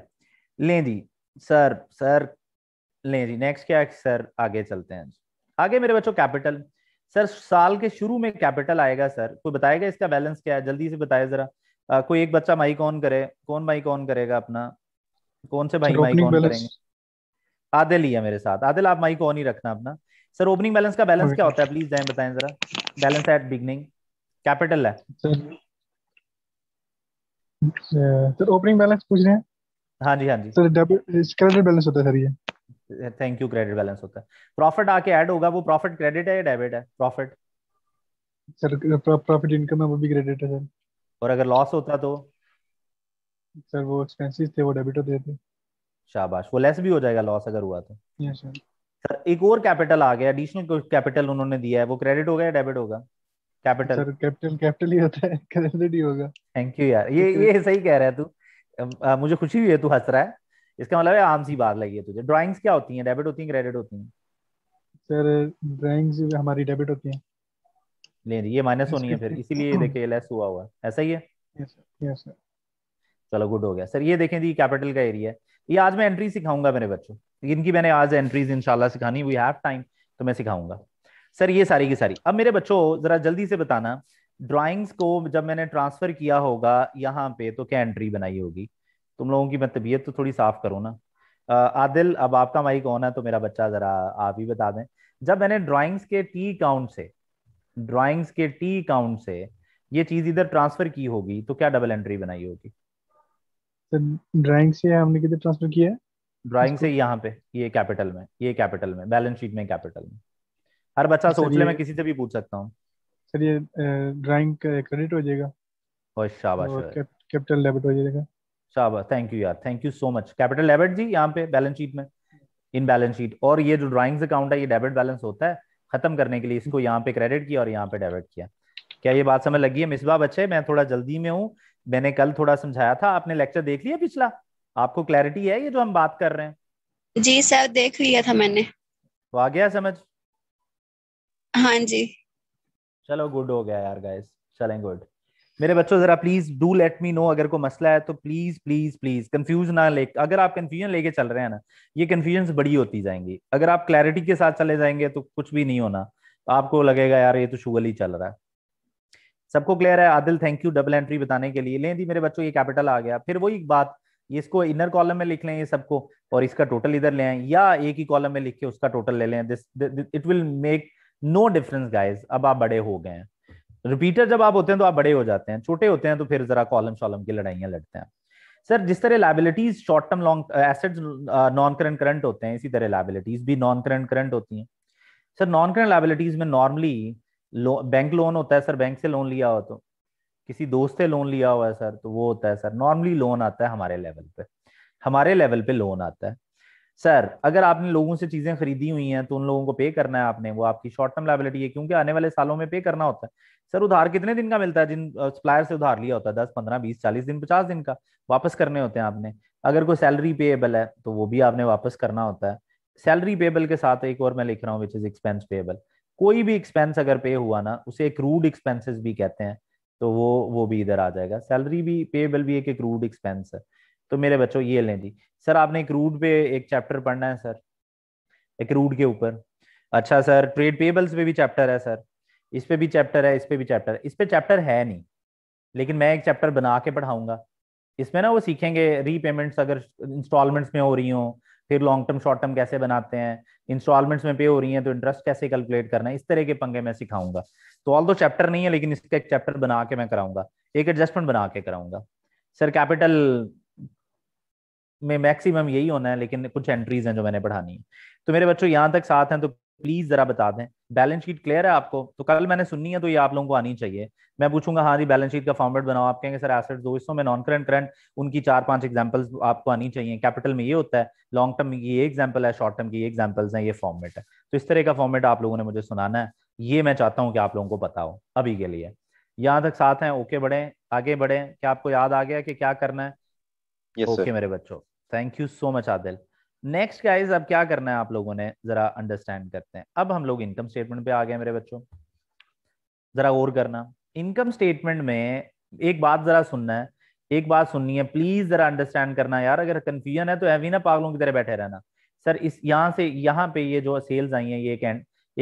ले जी सर सर ले जी नेक्स्ट क्या है सर आगे चलते हैं आगे मेरे बच्चों कैपिटल सर साल के शुरू में कैपिटल आएगा सर कोई बताएगा इसका बैलेंस क्या है जल्दी से बताए जरा आ, कोई एक बच्चा माई कौन करे कौन माई कौन करेगा अपना कौन से भाई माई कौन करेंगे आदिल ही है मेरे साथ आदिल आप माई कौन ही रखना अपना सर ओपनिंग बैलेंस का बैलेंस क्या होता है प्लीज जाए बताएं जरा बैलेंस एट बिगनिंग कैपिटल है सर ओपनिंग बैलेंस पूछ रहे हैं हाँ जी हाँ जी सर क्रेडिट बैलेंस होता है सर ये थैंक यू क्रेडिट बैलेंस होता है प्रॉफिट आके ऐड होगा वो प्रॉफिट क्रेडिट है या डेबिट है प्रॉफिट सर प्रॉफिट इनकम है वो भी क्रेडिट है सर और अगर लॉस होता तो सर वो एक्सपेंसेस थे वो डेबिट होते थे शाबाश वो लेस भी हो जाएगा लॉस अगर हुआ तो यस सर सर एक और कैपिटल आ गया एडिशनल कैपिटल उन्होंने दिया है वो क्रेडिट होगा या डेबिट होगा कैपिटल सर कैपिटल कैपिटल ही होता है क्रेडिट ही होगा थैंक यू यार ये ये सही कह रहा है तू मुझे खुशी हुई है तू हंस रहा है इसका मतलब है आम सी बात लगी है तुझे ड्राइंग्स क्या होती हैं डेबिट होती हैं क्रेडिट होती हैं सर ड्राइंग्स हमारी डेबिट होती हैं ले ये माइनस होनी है फिर इसीलिए देखिए लेस हुआ हुआ ऐसा ही है यस सर चलो गुड हो गया सर ये देखें जी कैपिटल का एरिया है ये आज मैं एंट्री सिखाऊंगा मेरे बच्चों इनकी मैंने आज एंट्रीज इनशाला सिखानी वी हैव टाइम तो मैं सिखाऊंगा सर ये सारी की सारी अब मेरे बच्चों जरा जल्दी से बताना ड्राइंग्स को जब मैंने ट्रांसफर किया होगा यहाँ पे तो क्या एंट्री बनाई होगी तुम लोगों की मैं तबीयत तो थोड़ी साफ करो ना आदिल अब आपका माई कौन है तो मेरा बच्चा जरा आप ही बता दें जब मैंने ड्राइंग्स के टी काउंट से ड्राइंग्स के टी काउंट से ये चीज इधर ट्रांसफर की होगी तो क्या डबल एंट्री बनाई होगी ड्राइंग से हमने किधर ट्रांसफर किया ड्राइंग से यहाँ पे ये कैपिटल में ये कैपिटल में बैलेंस शीट में कैपिटल में हर बच्चा अच्छा, सोच ले मैं किसी से भी पूछ सकता हूँ सर ये ड्राइंग क्रेडिट हो जाएगा और शाबाश कैपिटल डेबिट हो जाएगा शाबाश थैंक यू यार thank you so much capital debit जी यहाँ पे बैलेंस शीट में इन बैलेंस शीट और ये जो ड्राइंग्स अकाउंट है ये डेबिट बैलेंस होता है खत्म करने के लिए इसको यहाँ पे क्रेडिट किया और यहाँ पे डेबिट किया क्या ये बात समझ लगी है मिसबा बच्चे मैं थोड़ा जल्दी में हूँ मैंने कल थोड़ा समझाया था आपने लेक्चर देख लिया पिछला आपको क्लैरिटी है ये जो हम बात कर रहे हैं जी सर देख लिया था मैंने तो आ गया समझ हाँ जी चलो गुड हो गया यार गाइस चलें गुड मेरे बच्चों जरा please do let me know अगर कोई मसला है तो प्लीज प्लीज प्लीज कंफ्यूज ना ले अगर आप कंफ्यूजन लेके चल रहे हैं ना ये कंफ्यूजन बड़ी होती जाएंगी अगर आप क्लैरिटी के साथ चले जाएंगे तो कुछ भी नहीं होना तो आपको लगेगा यार ये तो शुगल ही चल रहा है सबको क्लियर है Adil thank you double entry बताने के लिए ले दी मेरे बच्चों ये कैपिटल आ गया फिर वही बात इसको इनर कॉलम में लिख लें ये सबको और इसका टोटल इधर ले आए या एक ही कॉलम में लिख के उसका टोटल ले लें this it will make no difference guys अब आप बड़े हो गए हैं रिपीटर जब आप होते हैं तो आप बड़े हो जाते हैं छोटे होते हैं तो फिर जरा कॉलम शॉलम की लड़ाइयां लड़ते हैं सर जिस तरह liabilities short term long assets non current current होते हैं इसी तरह लाइबिलिटीज भी नॉन करंट करंट होती हैं सर नॉन करंट लाइबिलिटीज में नॉर्मली लो, बैंक लोन होता है सर बैंक से लोन लिया हो तो किसी दोस्त से लोन लिया हुआ है सर तो वो होता है सर नॉर्मली लोन आता है हमारे लेवल पे हमारे लेवल पे लोन आता है सर अगर आपने लोगों से चीजें खरीदी हुई हैं तो उन लोगों को पे करना है आपने वो आपकी शॉर्ट टर्म लाइबिलिटी है क्योंकि आने वाले सालों में पे करना होता है सर उधार कितने दिन का मिलता है जिन सप्लायर से उधार लिया होता है दस पंद्रह बीस चालीस दिन पचास दिन का वापस करने होते हैं आपने अगर कोई सैलरी पेएबल है तो वो भी आपने वापस करना होता है सैलरी पेएबल के साथ एक और मैं लिख रहा हूँ विच इज एक्सपेंस पेएबल कोई भी एक्सपेंस अगर पे हुआ ना उसे एक रूड एक्सपेंसेस भी कहते हैं तो वो वो भी इधर आ जाएगा सैलरी भी पेबल भी एक क्रूड एक्सपेंस है तो मेरे बच्चों ये लें जी सर आपने क्रूड पे एक चैप्टर पढ़ना है सर एक क्रूड के ऊपर अच्छा सर ट्रेड पेबल्स पे भी चैप्टर है सर इस पे भी चैप्टर है इस पे भी चैप्टर इस पे चैप्टर है नहीं लेकिन मैं एक चैप्टर बना के पढ़ाऊंगा इसमें ना वो सीखेंगे रीपेमेंट्स अगर इंस्टॉलमेंट्स में हो रही हों फिर लॉन्ग टर्म शॉर्ट टर्म कैसे बनाते हैं इंस्टॉलमेंट्स में पे हो रही है तो इंटरेस्ट कैसे कैलकुलेट करना है इस तरह के पंगे मैं सिखाऊंगा तो ऑल दो चैप्टर नहीं है लेकिन इसका एक चैप्टर बना के मैं कराऊंगा एक एडजस्टमेंट बना के कराऊंगा सर कैपिटल में मैक्सिमम यही होना है लेकिन कुछ एंट्रीज हैं जो मैंने पढ़ानी है तो मेरे बच्चों यहाँ तक साथ हैं तो प्लीज जरा बता दें बैलेंस शीट क्लियर है आपको तो कल मैंने सुननी है तो ये आप लोगों को आनी चाहिए मैं पूछूंगा हाँ जी बैलेंस शीट का फॉर्मेट बनाओ आप कहेंगे सर एसेट दो हिस्सों में नॉन करंट करंट उनकी चार पांच एग्जांपल्स आपको आनी चाहिए कैपिटल में ये होता है लॉन्ग टर्म की ये एग्जाम्पल है शॉर्ट टर्म की ये एग्जाम्पल्स हैं ये फॉर्मेट है तो इस तरह का फॉर्मेट आप लोगों ने मुझे सुनाना है ये मैं चाहता हूँ कि आप लोगों को पता हो अभी के लिए यहाँ तक साथ हैं ओके बढ़े आगे बढ़े क्या आपको याद आ गया कि क्या करना है ओके मेरे बच्चों thank you so much Adil next guys अब क्या करना है आप लोगों ने जरा अंडरस्टैंड करते हैं अब हम लोग इनकम स्टेटमेंट पे आ गए मेरे बच्चों जरा और करना इनकम स्टेटमेंट में एक बात जरा सुनना है एक बात सुननी है प्लीज जरा अंडरस्टैंड करना यार अगर कंफ्यूजन है तो है ना पागलों की तरह बैठे रहना सर इस यहाँ से यहाँ पे ये जो सेल्स आई है ये एक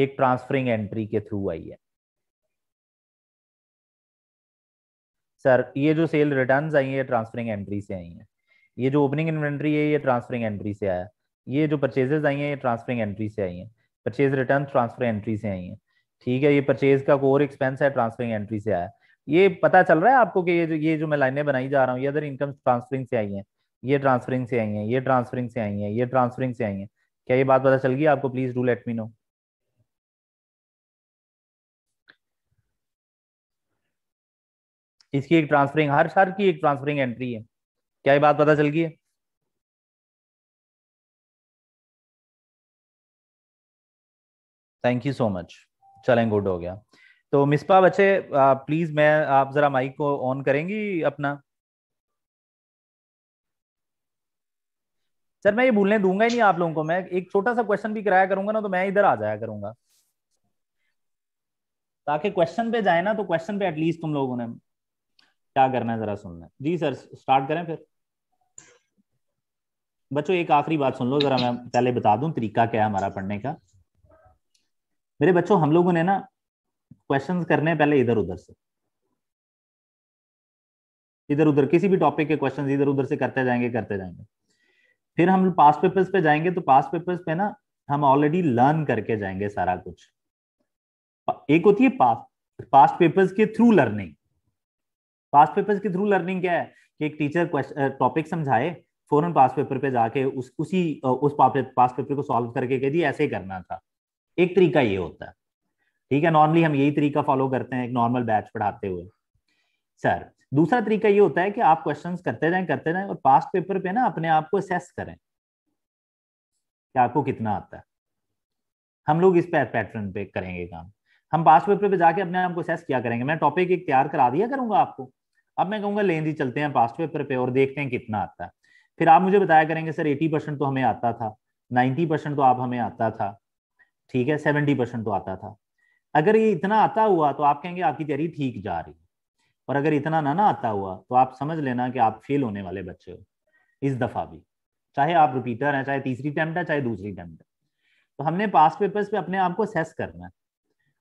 एक ट्रांसफरिंग एंट्री के थ्रू आई है सर ये जो सेल रिटर्न आई है ट्रांसफरिंग एंट्री से आई है ये जो ओपनिंग इन्वेंट्री है ये ट्रांसफरिंग एंट्री से आया ये जो परचेजेज आई हैं ये ट्रांसफरिंग एंट्री से आई हैं परचेज रिटर्न ट्रांसफर एंट्री से आई हैं ठीक है ये परचेज का कोर एक्सपेंस है ट्रांसफरिंग एंट्री से आया ये पता चल रहा है आपको कि ये जो ये जो मैं लाइनें बनाई जा रहा हूँ ये अदर इनकम ट्रांसफरिंग से आई हैं ये ट्रांसफरिंग से आई हैं ये ट्रांसफरिंग से आई हैं ये ट्रांसफरिंग से आई हैं क्या ये बात पता चल गई आपको please do let me know इसकी एक ट्रांसफरिंग हर साल की एक ट्रांसफरिंग एंट्री है क्या ये बात पता चल गई है थैंक यू सो मच चलें गुड हो गया तो मिसपा बच्चे प्लीज मैं आप जरा माइक को ऑन करेंगी अपना सर मैं ये भूलने दूंगा ही नहीं आप लोगों को मैं एक छोटा सा क्वेश्चन भी कराया करूंगा ना तो मैं इधर आ जाया करूंगा ताकि क्वेश्चन पे जाए ना तो क्वेश्चन पे एटलीस्ट तुम लोगों ने क्या करना है जरा सुनना जी सर स्टार्ट करें फिर बच्चों एक आखिरी बात सुन लो जरा मैं पहले बता दूं तरीका क्या है हमारा पढ़ने का मेरे बच्चों हम लोगों ने ना क्वेश्चन करने हैं पहले इधर उधर से इधर उधर किसी भी टॉपिक के क्वेश्चन इधर उधर से करते जाएंगे करते जाएंगे फिर हम पास पेपर्स पे जाएंगे तो पास पेपर्स पे ना हम ऑलरेडी लर्न करके जाएंगे सारा कुछ एक होती है पास पास पेपर्स के थ्रू लर्निंग पास पेपर्स के थ्रू लर्निंग क्या है कि एक टीचर क्वेश्चन टॉपिक समझाए फौरन पास पेपर पे जाके उस उसी उस पास पेपर को सॉल्व करके कह दिए ऐसे करना था एक तरीका ये होता है ठीक है नॉर्मली हम यही तरीका फॉलो करते हैं एक नॉर्मल बैच पढ़ाते हुए सर दूसरा तरीका ये होता है कि आप क्वेश्चंस करते जाएं करते जाएं और पास्ट पेपर पे ना अपने आप को असेस करें कि आपको कितना आता है हम लोग इस पैटर्न पे करेंगे काम हम पास्ट पेपर पे जाके अपने आप को असेस किया करेंगे मैं टॉपिक एक तैयार करा दिया करूंगा आपको अब मैं कहूंगा लेंदी जी चलते हैं पास्ट पेपर पे और देखते हैं कितना आता है फिर आप मुझे बताया करेंगे सर एटी परसेंट तो हमें आता था नाइन्टी परसेंट तो आप हमें आता था ठीक है सेवेंटी परसेंट तो आता था अगर ये इतना आता हुआ तो आप कहेंगे आपकी तैयारी ठीक जा रही है और अगर इतना ना ना आता हुआ तो आप समझ लेना कि आप फेल होने वाले बच्चे हो इस दफा भी चाहे आप रिपीटर हैं चाहे तीसरी अटैम्प्ट है चाहे दूसरी अटैम्प्ट है तो हमने पास पेपर्स पे अपने आप को असेस करना है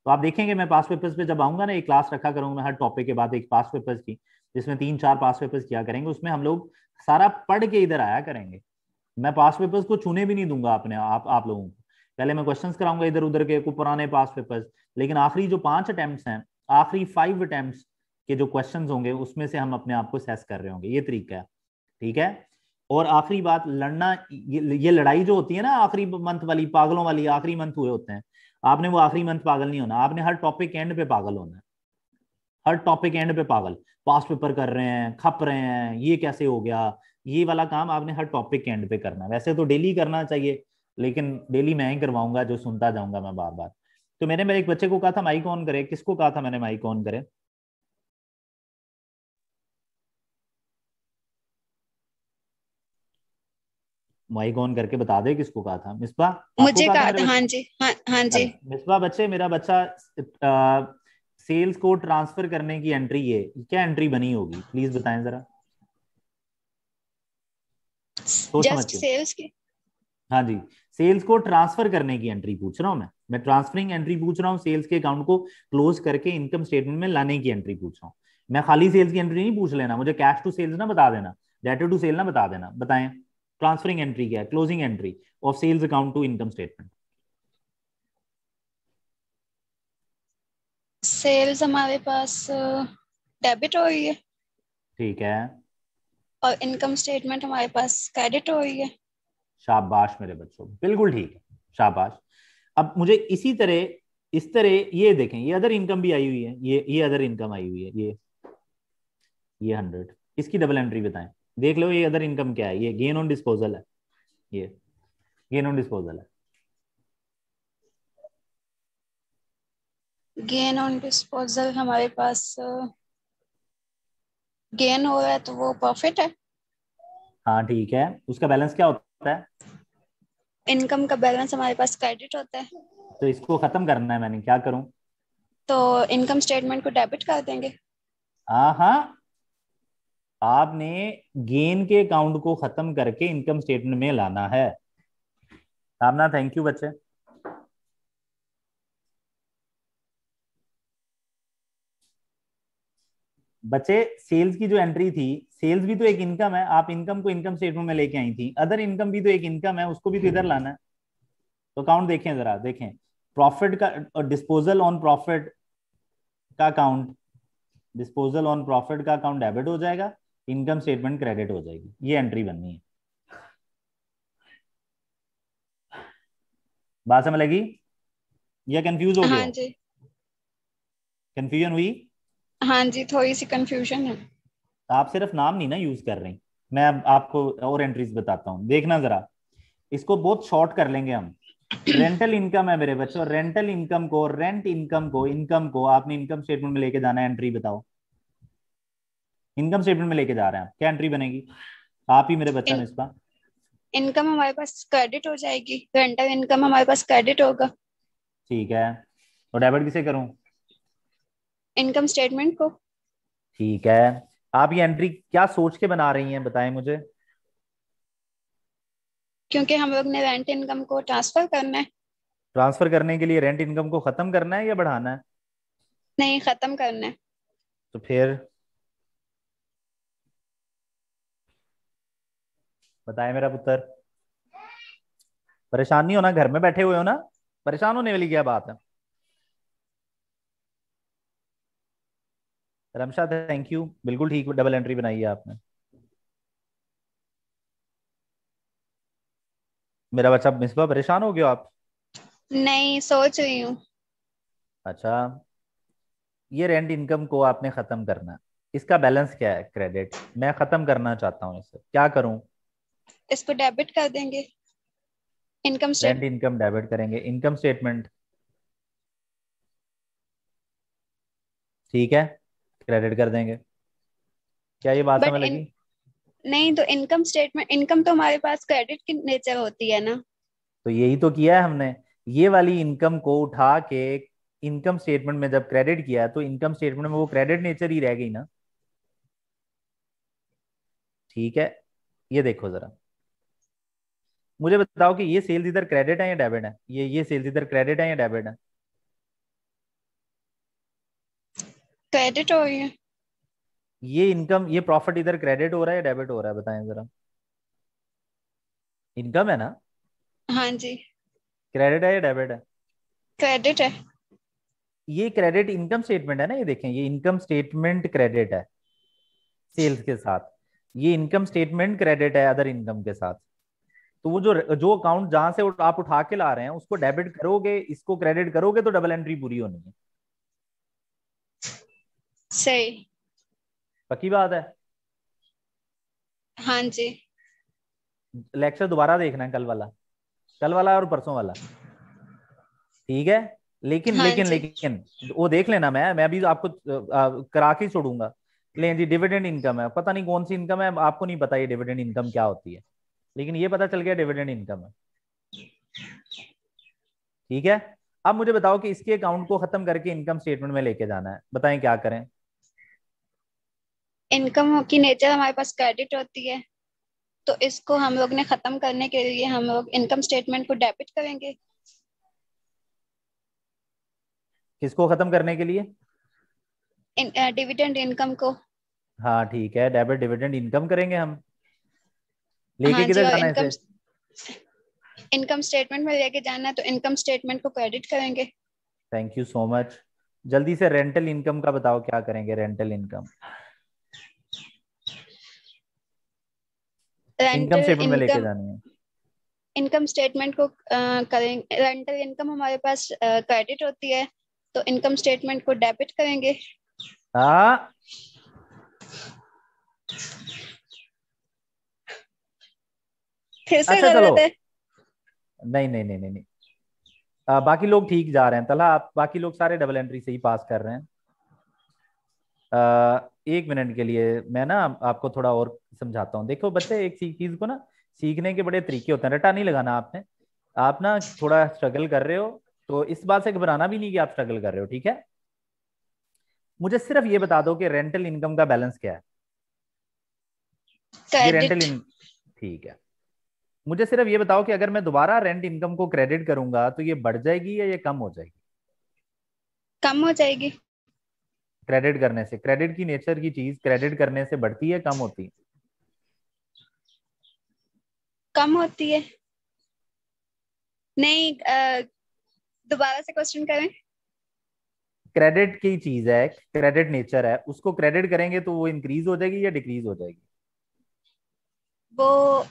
तो आप देखेंगे मैं पास पेपर्स पे जब आऊंगा ना एक क्लास रखा करूंगा हर टॉपिक के बाद एक पास पेपर्स की जिसमें तीन चार पास पेपर्स किया करेंगे उसमें हम लोग सारा पढ़ के इधर आया करेंगे मैं पास पेपर्स को छूने भी नहीं दूंगा अपने आप आप लोगों को पहले मैं क्वेश्चंस कराऊंगा इधर उधर के कुछ पुराने पास पेपर्स लेकिन आखिरी जो पांच अटेम्प्ट हैं आखिरी फाइव अटेम्प्ट के जो क्वेश्चन होंगे उसमें से हम अपने आप को सेस कर रहे होंगे ये तरीका है ठीक है और आखिरी बात लड़ना ये, ये लड़ाई जो होती है ना आखिरी मंथ वाली पागलों वाली आखिरी मंथ हुए होते हैं आपने वो आखिरी मंथ पागल नहीं होना आपने हर टॉपिक एंड पे पागल होना है हर टॉपिक एंड पे पागल पास्ट पेपर कर रहे हैं खप रहे हैं ये कैसे हो गया ये वाला काम आपने हर टॉपिक के एंड पे करना वैसे तो डेली करना चाहिए लेकिन डेली मैं ही करवाऊंगा जो सुनता जाऊंगा मैं बार बार तो मैंने मेरे एक बच्चे को कहा था माइक ऑन करे किसको कहा था मैंने माइक ऑन करे माइक ऑन करके बता दे किसको कहा था मिसबा मुझे कहा था हाँ जी हाँ, हाँ जी मिसबा बच्चे मेरा बच्चा सेल्स को ट्रांसफर करने की एंट्री ये क्या एंट्री बनी होगी प्लीज बताएं जरा हाँ जी सेल्स को ट्रांसफर करने की एंट्री पूछ रहा हूँ मैं मैं ट्रांसफरिंग एंट्री पूछ रहा हूँ सेल्स के अकाउंट को क्लोज करके इनकम स्टेटमेंट में लाने की एंट्री पूछ रहा हूँ मैं खाली सेल्स की एंट्री नहीं पूछ लेना मुझे कैश टू सेल्स ना बता देना डेटर टू सेल ना बता देना बताएं ट्रांसफरिंग एंट्री क्या है closing entry of sales account to income statement sales हमारे पास डेबिट हो रही है ठीक है और इनकम स्टेटमेंट हमारे पास क्रेडिट हो रही है शाबाश मेरे बच्चों बिल्कुल ठीक है शाबाश अब मुझे इसी तरह इस तरह ये देखें ये अदर इनकम भी आई हुई है ये ये अदर इनकम आई हुई है ये ये हंड्रेड इसकी डबल एंट्री बताएं देख लो ये अदर इनकम क्या है ये गेन ऑन डिस्पोजल है ये गेन ऑन डिस्पोजल है गेन ऑन डिस्पोजल हमारे पास गेन हो रहा है तो वो प्रॉफिट है हाँ ठीक है उसका बैलेंस क्या होता है इनकम का बैलेंस हमारे पास क्रेडिट होता है तो इसको खत्म करना है मैंने क्या करूं तो इनकम स्टेटमेंट को डेबिट कर देंगे हाँ, हाँ। आपने गेन के अकाउंट को खत्म करके इनकम स्टेटमेंट में लाना है आपना थैंक यू बच्चे बचे सेल्स की जो एंट्री थी सेल्स भी तो एक इनकम है आप इनकम को इनकम स्टेटमेंट में लेके आई थी अदर इनकम भी तो एक इनकम है उसको भी तो इधर लाना है तो अकाउंट देखें जरा देखें प्रॉफिट का डिस्पोजल ऑन प्रॉफिट का अकाउंट डिस्पोजल ऑन प्रॉफिट का अकाउंट डेबिट हो जाएगा इनकम स्टेटमेंट क्रेडिट हो जाएगी ये एंट्री बननी है बात समझ लगी या कंफ्यूज हो हाँ गया कंफ्यूजन हुई हाँ जी थोड़ी सी कंफ्यूजन है आप सिर्फ नाम नहीं ना यूज कर रही मैं अब आपको और एंट्रीज बताता हूँ देखना जरा इसको बहुत शॉर्ट कर लेंगे हम रेंटल इनकम है मेरे बच्चों रेंटल इनकम को रेंट इनकम को इनकम को आपने इनकम स्टेटमेंट में लेके जाना है एंट्री बताओ इनकम स्टेटमेंट में लेके जा रहे हैं क्या एंट्री बनेगी आप ही मेरे बच्चा निस्बा इनकम हमारे पास क्रेडिट हो जाएगी रेंटल इनकम हमारे पास क्रेडिट होगा ठीक है और डेबिट किसे करूं इनकम स्टेटमेंट को ठीक है आप ये एंट्री क्या सोच के बना रही हैं बताएं मुझे क्योंकि हम लोग ने रेंट इनकम को ट्रांसफर करना है ट्रांसफर करने के लिए रेंट इनकम को खत्म करना है या बढ़ाना है नहीं खत्म करना है तो फिर बताए मेरा पुत्र परेशान नहीं होना घर में बैठे हुए हो ना परेशान होने वाली क्या बात है रमशा थैंक यू बिल्कुल ठीक डबल एंट्री बनाई है आपने मेरा बच्चा मिसबा परेशान हो गया आप नहीं सोच रही हूँ अच्छा ये रेंट इनकम को आपने खत्म करना इसका बैलेंस क्या है क्रेडिट मैं खत्म करना चाहता हूँ इसे क्या करूँ इसको डेबिट कर देंगे इनकम रेंट इनकम डेबिट करेंगे इनकम स्टेटमेंट ठीक है क्रेडिट कर देंगे क्या ये बात हमें लगी नहीं तो इनकम स्टेटमेंट इनकम तो हमारे पास क्रेडिट की नेचर होती है ना तो यही तो किया है हमने ये वाली इनकम को उठा के इनकम स्टेटमेंट में जब क्रेडिट किया तो इनकम स्टेटमेंट में वो क्रेडिट नेचर ही रह गई ना ठीक है ये देखो जरा मुझे बताओ कि ये सेल्स इधर क्रेडिट है या डेबिट है ये ये सेल्स इधर क्रेडिट है या डेबिट है क्रेडिट हो रही है ये इनकम ये प्रॉफिट इधर क्रेडिट हो रहा है या डेबिट हो रहा है बताएं जरा इनकम है ना हाँ जी क्रेडिट है या डेबिट है क्रेडिट है ये क्रेडिट इनकम स्टेटमेंट है ना ये देखें ये इनकम स्टेटमेंट क्रेडिट है सेल्स के साथ ये इनकम स्टेटमेंट क्रेडिट है अदर इनकम के साथ तो वो जो जो अकाउंट जहां से आप उठा के ला रहे हैं उसको डेबिट करोगे इसको क्रेडिट करोगे तो डबल एंट्री पूरी होनी है सही पक्की बात है हाँ जी लेक्चर दोबारा देखना कल वाला कल वाला और परसों वाला ठीक है लेकिन हाँ लेकिन लेकिन वो देख लेना मैं मैं भी आपको करा के छोड़ूंगा लेकिन जी डिविडेंड इनकम है पता नहीं कौन सी इनकम है आपको नहीं पता ये डिविडेंड इनकम क्या होती है लेकिन ये पता चल गया डिविडेंड इनकम है ठीक है अब मुझे बताओ कि इसके अकाउंट को खत्म करके इनकम स्टेटमेंट में लेके जाना है बताएं क्या करें इनकम की नेचर हमारे पास क्रेडिट होती है तो इसको हम लोग ने खत्म करने के लिए हम लोग इनकम स्टेटमेंट को डेबिट करेंगे किसको खत्म करने के लिए डिविडेंड इनकम को हाँ ठीक है डेबिट डिविडेंड इनकम करेंगे हम लेके हाँ किधर जाना है इनकम स्टेटमेंट में लेके जाना है तो इनकम स्टेटमेंट को क्रेडिट करेंगे थैंक यू सो मच जल्दी से रेंटल इनकम का बताओ क्या करेंगे रेंटल इनकम इनकम स्टेटमेंट में लेके जानी है इनकम स्टेटमेंट को करेंगे रेंटल इनकम हमारे पास क्रेडिट होती है तो इनकम स्टेटमेंट को डेबिट करेंगे हाँ फिर से अच्छा चलो नहीं नहीं नहीं नहीं, नहीं। आ, बाकी लोग ठीक जा रहे हैं तला आप बाकी लोग सारे डबल एंट्री से ही पास कर रहे हैं आ, एक मिनट के लिए मैं ना आपको थोड़ा और समझाता हूँ देखो बच्चे एक चीज को ना सीखने के बड़े तरीके होते हैं रटा नहीं लगाना आपने आप ना थोड़ा स्ट्रगल कर रहे हो तो इस बात से घबराना भी नहीं कि आप स्ट्रगल कर रहे हो ठीक है मुझे सिर्फ ये बता दो कि रेंटल इनकम का बैलेंस क्या है रेंटल इन ठीक है मुझे सिर्फ ये बताओ कि अगर मैं दोबारा रेंट इनकम को क्रेडिट करूंगा तो ये बढ़ जाएगी या ये कम हो जाएगी कम हो जाएगी क्रेडिट करने से क्रेडिट की नेचर की चीज क्रेडिट करने से बढ़ती है कम होती है कम होती है नहीं दोबारा से क्वेश्चन करें क्रेडिट की चीज है क्रेडिट नेचर है उसको क्रेडिट करेंगे तो वो इंक्रीज हो जाएगी या डिक्रीज हो जाएगी वो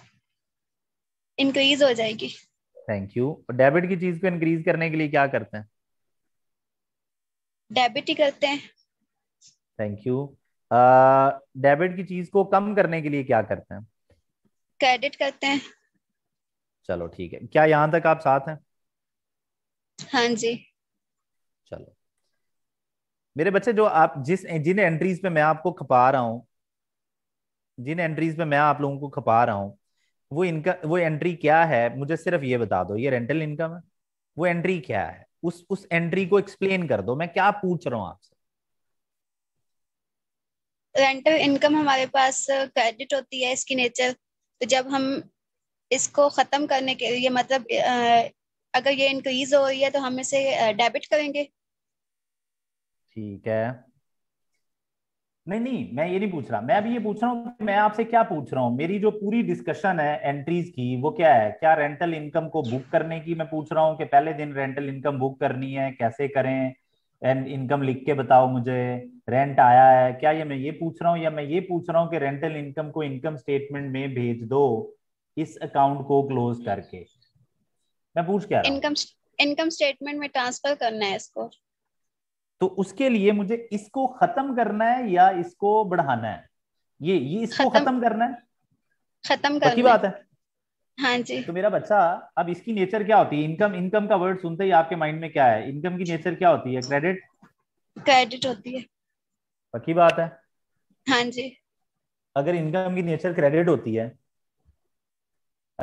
इंक्रीज हो जाएगी थैंक यू डेबिट की चीज को इंक्रीज करने के लिए क्या करते हैं डेबिट ही करते हैं थैंक यू डेबिट की चीज को कम करने के लिए क्या करते हैं क्रेडिट करते हैं चलो ठीक है क्या यहाँ तक आप साथ हैं हाँ जी चलो मेरे बच्चे जो आप जिस जिन एंट्रीज पे मैं आपको खपा रहा हूँ जिन एंट्रीज पे मैं आप लोगों को खपा रहा हूँ वो इनका वो एंट्री क्या है मुझे सिर्फ ये बता दो ये रेंटल इनकम है वो एंट्री क्या है उस उस एंट्री को एक्सप्लेन कर दो मैं क्या पूछ रहा हूँ आपसे रेंटल इनकम हमारे पास क्रेडिट होती है इसकी नेचर तो जब हम इसको ख़त्म करने के लिए मतलब अगर ये इंक्रीज हो रही है तो हम इसे डेबिट करेंगे ठीक है नहीं नहीं मैं ये नहीं पूछ रहा मैं अभी ये पूछ रहा हूँ मैं आपसे क्या पूछ रहा हूँ मेरी जो पूरी डिस्कशन है एंट्रीज की वो क्या है क्या रेंटल इनकम को बुक करने की मैं पूछ रहा हूँ कि पहले दिन रेंटल इनकम बुक करनी है कैसे करें एंड इनकम लिख के बताओ मुझे रेंट आया है क्या ये मैं ये पूछ रहा हूँ या मैं ये पूछ रहा हूँ कि रेंटल इनकम को इनकम स्टेटमेंट में भेज दो इस अकाउंट को क्लोज करके मैं पूछ क्या इनकम इनकम स्टेटमेंट में ट्रांसफर करना है इसको तो उसके लिए मुझे इसको खत्म करना है या इसको बढ़ाना है ये ये इसको खत्म, करना है खत्म करना बात है हाँ जी तो मेरा बच्चा अब इसकी नेचर क्या होती है इनकम इनकम का वर्ड सुनते ही आपके माइंड में क्या है इनकम की नेचर क्या होती है क्रेडिट क्रेडिट होती है पक्की बात है हाँ जी अगर इनकम की नेचर क्रेडिट होती है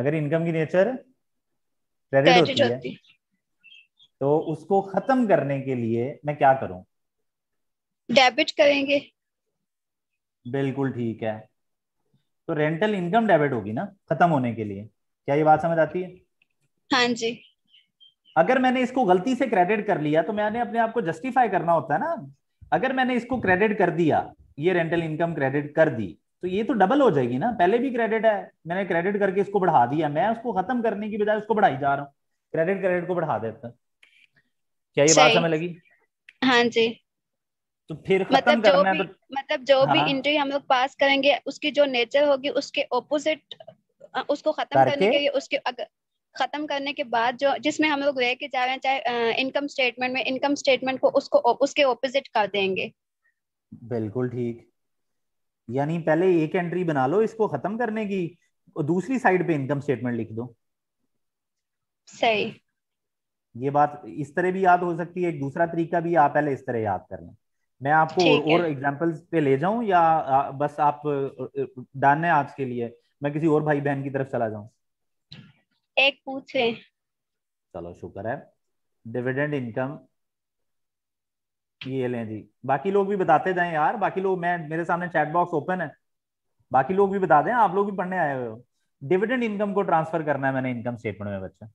अगर इनकम की नेचर क्रेडिट होती, होती है तो उसको खत्म करने के लिए मैं क्या करूं डेबिट करेंगे बिल्कुल ठीक है तो रेंटल इनकम डेबिट होगी ना खत्म होने के लिए क्या ये बात समझ आती है हाँ जी अगर मैंने इसको गलती से क्रेडिट कर लिया तो मैंने अपने आप को जस्टिफाई करना होता है ना अगर मैंने इसको क्रेडिट कर दिया ये रेंटल इनकम क्रेडिट कर दी तो ये तो डबल हो जाएगी ना पहले भी क्रेडिट है मैंने क्रेडिट करके इसको बढ़ा दिया मैं उसको खत्म करने की बजाय उसको बढ़ाई जा रहा हूँ क्रेडिट क्रेडिट को बढ़ा देता क्या ये बात समझ लगी हाँ जी तो फिर खत्म मतलब करना जो भी, तो, मतलब जो हाँ, भी इंट्री हम लोग पास करेंगे उसकी जो नेचर होगी उसके ऑपोजिट उसको खत्म करने के लिए उसके अगर खत्म करने के बाद जो जिसमें हम लोग रह के जा रहे हैं चाहे इनकम स्टेटमेंट में इनकम स्टेटमेंट को उसको उसके ऑपोजिट कर देंगे बिल्कुल ठीक यानी पहले एक एंट्री बना लो इसको खत्म करने की और दूसरी साइड पे इनकम स्टेटमेंट लिख दो सही ये बात इस तरह भी याद हो सकती है एक दूसरा तरीका भी आप पहले इस तरह याद कर लें मैं आपको और एग्जांपल्स पे ले जाऊं या बस आप डन है आज के लिए मैं किसी और भाई बहन की तरफ चला जाऊं एक पूछे चलो शुक्र है डिविडेंड इनकम ये लें जी बाकी लोग भी बताते जाएं यार बाकी लोग मैं मेरे सामने चैट बॉक्स ओपन है बाकी लोग भी बता दें आप लोग भी पढ़ने आए हुए हो डिविडेंड इनकम को ट्रांसफर करना है मैंने इनकम स्टेटमेंट में बच्चा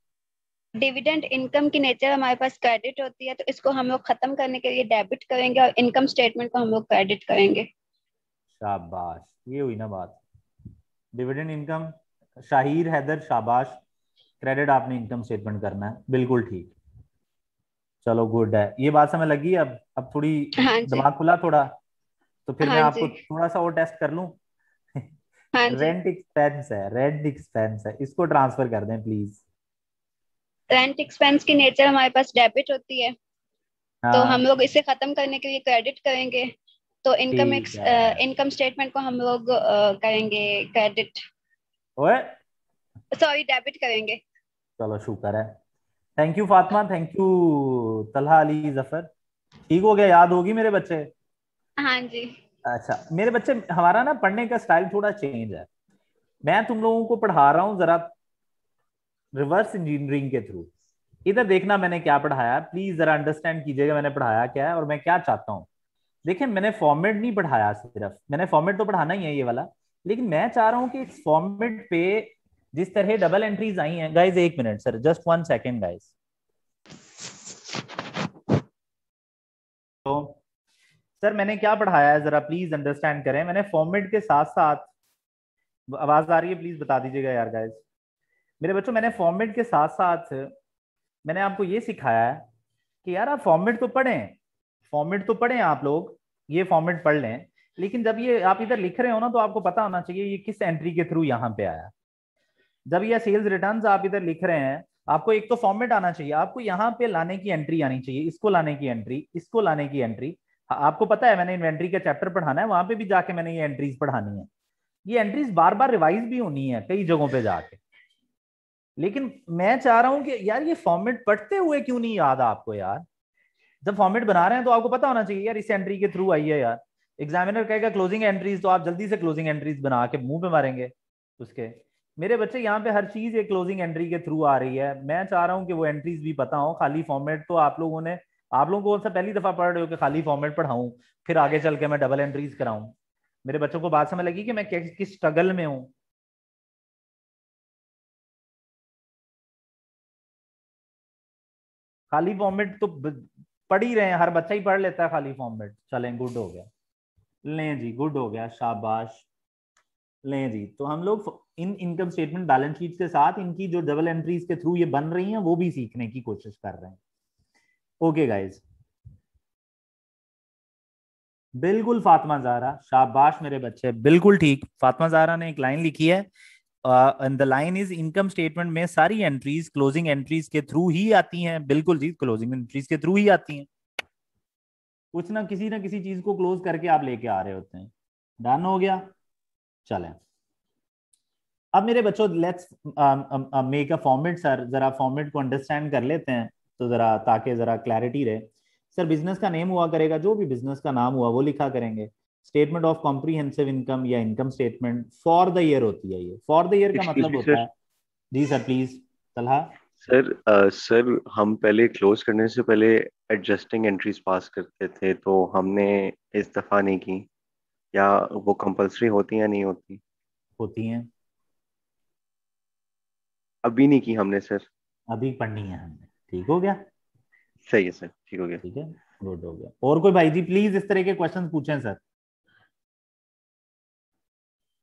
डिविडेंड इनकम की नेचर हमारे पास क्रेडिट होती है तो इसको हम लोग खत्म करने के लिए डेबिट करेंगे और इनकम स्टेटमेंट को हम लोग क्रेडिट करेंगे शाबाश ये हुई ना बात डिविडेंड इनकम शाहिर हैदर शाबाश क्रेडिट आपने इनकम स्टेटमेंट करना है बिल्कुल ठीक चलो गुड है ये बात समय लगी अब अब थोड़ी हाँ दिमाग खुला थोड़ा तो फिर हाँ मैं आपको थोड़ा सा और टेस्ट कर लू हाँ रेंट एक्सपेंस है रेंट एक्सपेंस है इसको ट्रांसफर कर दें प्लीज रेंट एक्सपेंस की नेचर हमारे पास डेबिट होती है तो हाँ। तो हम लोग इसे खत्म करने के लिए क्रेडिट करेंगे तो इनकम इनकम स्टेटमेंट को हम लोग uh, करेंगे क्रेडिट सॉरी डेबिट करेंगे चलो शुक्र है thank you Fatima thank you Talha Ali Zafar ठीक हो गया याद होगी मेरे बच्चे हाँ जी अच्छा मेरे बच्चे हमारा ना पढ़ने का स्टाइल थोड़ा चेंज है मैं तुम लोगों को पढ़ा रहा हूँ जरा रिवर्स इंजीनियरिंग के थ्रू इधर देखना मैंने क्या पढ़ाया प्लीज जरा अंडरस्टैंड कीजिएगा मैंने पढ़ाया क्या है और मैं क्या चाहता हूँ देखिए मैंने फॉर्मेट नहीं बढ़ाया सिर्फ मैंने फॉर्मेट तो बढ़ाना ही है ये वाला लेकिन मैं चाह रहा हूँ कि इस फॉर्मेट पे जिस तरह डबल एंट्रीज आई हैं गाइज एक minute sir just one second guys तो सर मैंने क्या पढ़ाया है जरा प्लीज अंडरस्टैंड करें मैंने फॉर्मेट के साथ साथ आवाज आ रही है प्लीज बता दीजिएगा यार गाइज मेरे बच्चों मैंने फॉर्मेट के साथ साथ मैंने आपको ये सिखाया है कि यार आप फॉर्मेट तो पढ़ें फॉर्मेट तो पढ़े आप लोग ये फॉर्मेट पढ़ लें लेकिन जब ये आप इधर लिख रहे हो ना तो आपको पता होना चाहिए ये किस एंट्री के थ्रू यहाँ पे आया जब ये सेल्स रिटर्न आप इधर लिख रहे हैं आपको एक तो फॉर्मेट आना चाहिए आपको यहाँ पे लाने की एंट्री आनी चाहिए इसको लाने की एंट्री इसको लाने की एंट्री हाँ, आपको पता है मैंने इन्वेंट्री का चैप्टर पढ़ाना है वहां पे भी जाके मैंने ये एंट्रीज पढ़ानी है ये एंट्रीज बार बार रिवाइज भी होनी है कई जगहों पे जाके लेकिन मैं चाह रहा हूं कि यार ये फॉर्मेट पढ़ते हुए क्यों नहीं याद आपको यार जब फॉर्मेट बना रहे हैं तो आपको पता होना चाहिए यार इस एंट्री के थ्रू आई है यार एग्जामिनर कहेगा क्लोजिंग एंट्रीज तो आप जल्दी से क्लोजिंग एंट्रीज बना के मुंह पे मारेंगे उसके मेरे बच्चे यहाँ पे हर चीज एक क्लोजिंग एंट्री के थ्रू आ रही है मैं चाह रहा हूँ कि वो एंट्रीज भी पता हो खाली फॉर्मेट तो आप लोगों ने आप लोगों को सा पहली दफा पढ़ रहे हो कि खाली फॉर्मेट पढ़ाऊँ फिर आगे चल के मैं डबल एंट्रीज कराऊँ मेरे बच्चों को बात समझ लगी कि मैं किस स्ट्रगल में हूँ खाली फॉर्मेट तो पढ़ ही रहे हैं हर बच्चा ही पढ़ लेता है खाली फॉर्मेट चलें गुड हो गया लें जी गुड हो गया शाबाश लें जी तो हम लोग इन इनकम स्टेटमेंट बैलेंस शीट के साथ इनकी जो डबल एंट्रीज के थ्रू ये बन रही हैं वो भी सीखने की कोशिश कर रहे हैं ओके गाइज बिल्कुल फातिमा जारा शाबाश मेरे बच्चे बिल्कुल ठीक फातिमा जारा ने एक लाइन लिखी है and the line is income statement में सारी एंट्रीज क्लोजिंग एंट्रीज के थ्रू ही आती हैं बिल्कुल जी क्लोजिंग एंट्रीज के थ्रू ही आती हैं कुछ ना किसी ना किसी चीज को क्लोज करके आप लेके आ रहे होते हैं डन हो गया चले अब मेरे बच्चों let's make a format sir जरा फॉर्मेट को अंडरस्टैंड कर लेते हैं तो जरा ताकि जरा क्लैरिटी रहे सर बिजनेस का नेम हुआ करेगा जो भी बिजनेस का नाम हुआ वो लिखा करेंगे स्टेटमेंट ऑफ कॉम्प्रीहेंसिव इनकम या income statement for the year होती है ये फॉर द ईयर का मतलब होता है जी सर प्लीज सलाह सर सर हम पहले क्लोज करने से पहले एडजस्टिंग एंट्रीज पास करते थे तो हमने इस दफा नहीं की या वो कंपलसरी होती या नहीं होती होती हैं अभी नहीं की हमने सर अभी पढ़नी है हमने ठीक हो गया सही है सर ठीक हो गया ठीक है गुड हो गया और कोई भाई जी प्लीज इस तरह के क्वेश्चन पूछें सर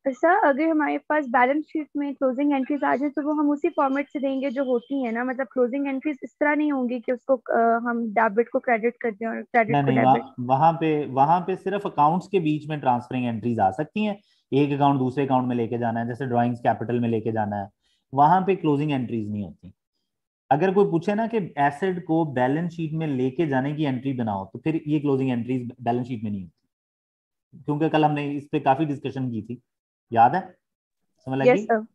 सर अगर हमारे पास बैलेंस शीट में क्लोजिंग एंट्रीज आ जाए तो वो हम उसी फॉर्मेट से देंगे जो होती है ना मतलब क्लोजिंग एंट्रीज इस तरह नहीं होंगी कि उसको आ, हम डेबिट को क्रेडिट कर दें और क्रेडिट नहीं, को डेबिट वहां पे वहां पे सिर्फ अकाउंट्स के बीच में ट्रांसफरिंग एंट्रीज आ सकती हैं एक अकाउंट दूसरे अकाउंट में लेके जाना है जैसे ड्रॉइंग कैपिटल में लेके जाना है वहां पे क्लोजिंग एंट्रीज नहीं होती अगर कोई पूछे ना कि एसेड को बैलेंस शीट में लेके जाने की एंट्री बनाओ तो फिर ये क्लोजिंग एंट्रीज बैलेंस शीट में नहीं होती क्योंकि कल हमने इस पर काफी डिस्कशन की थी याद है समझ लगी yes,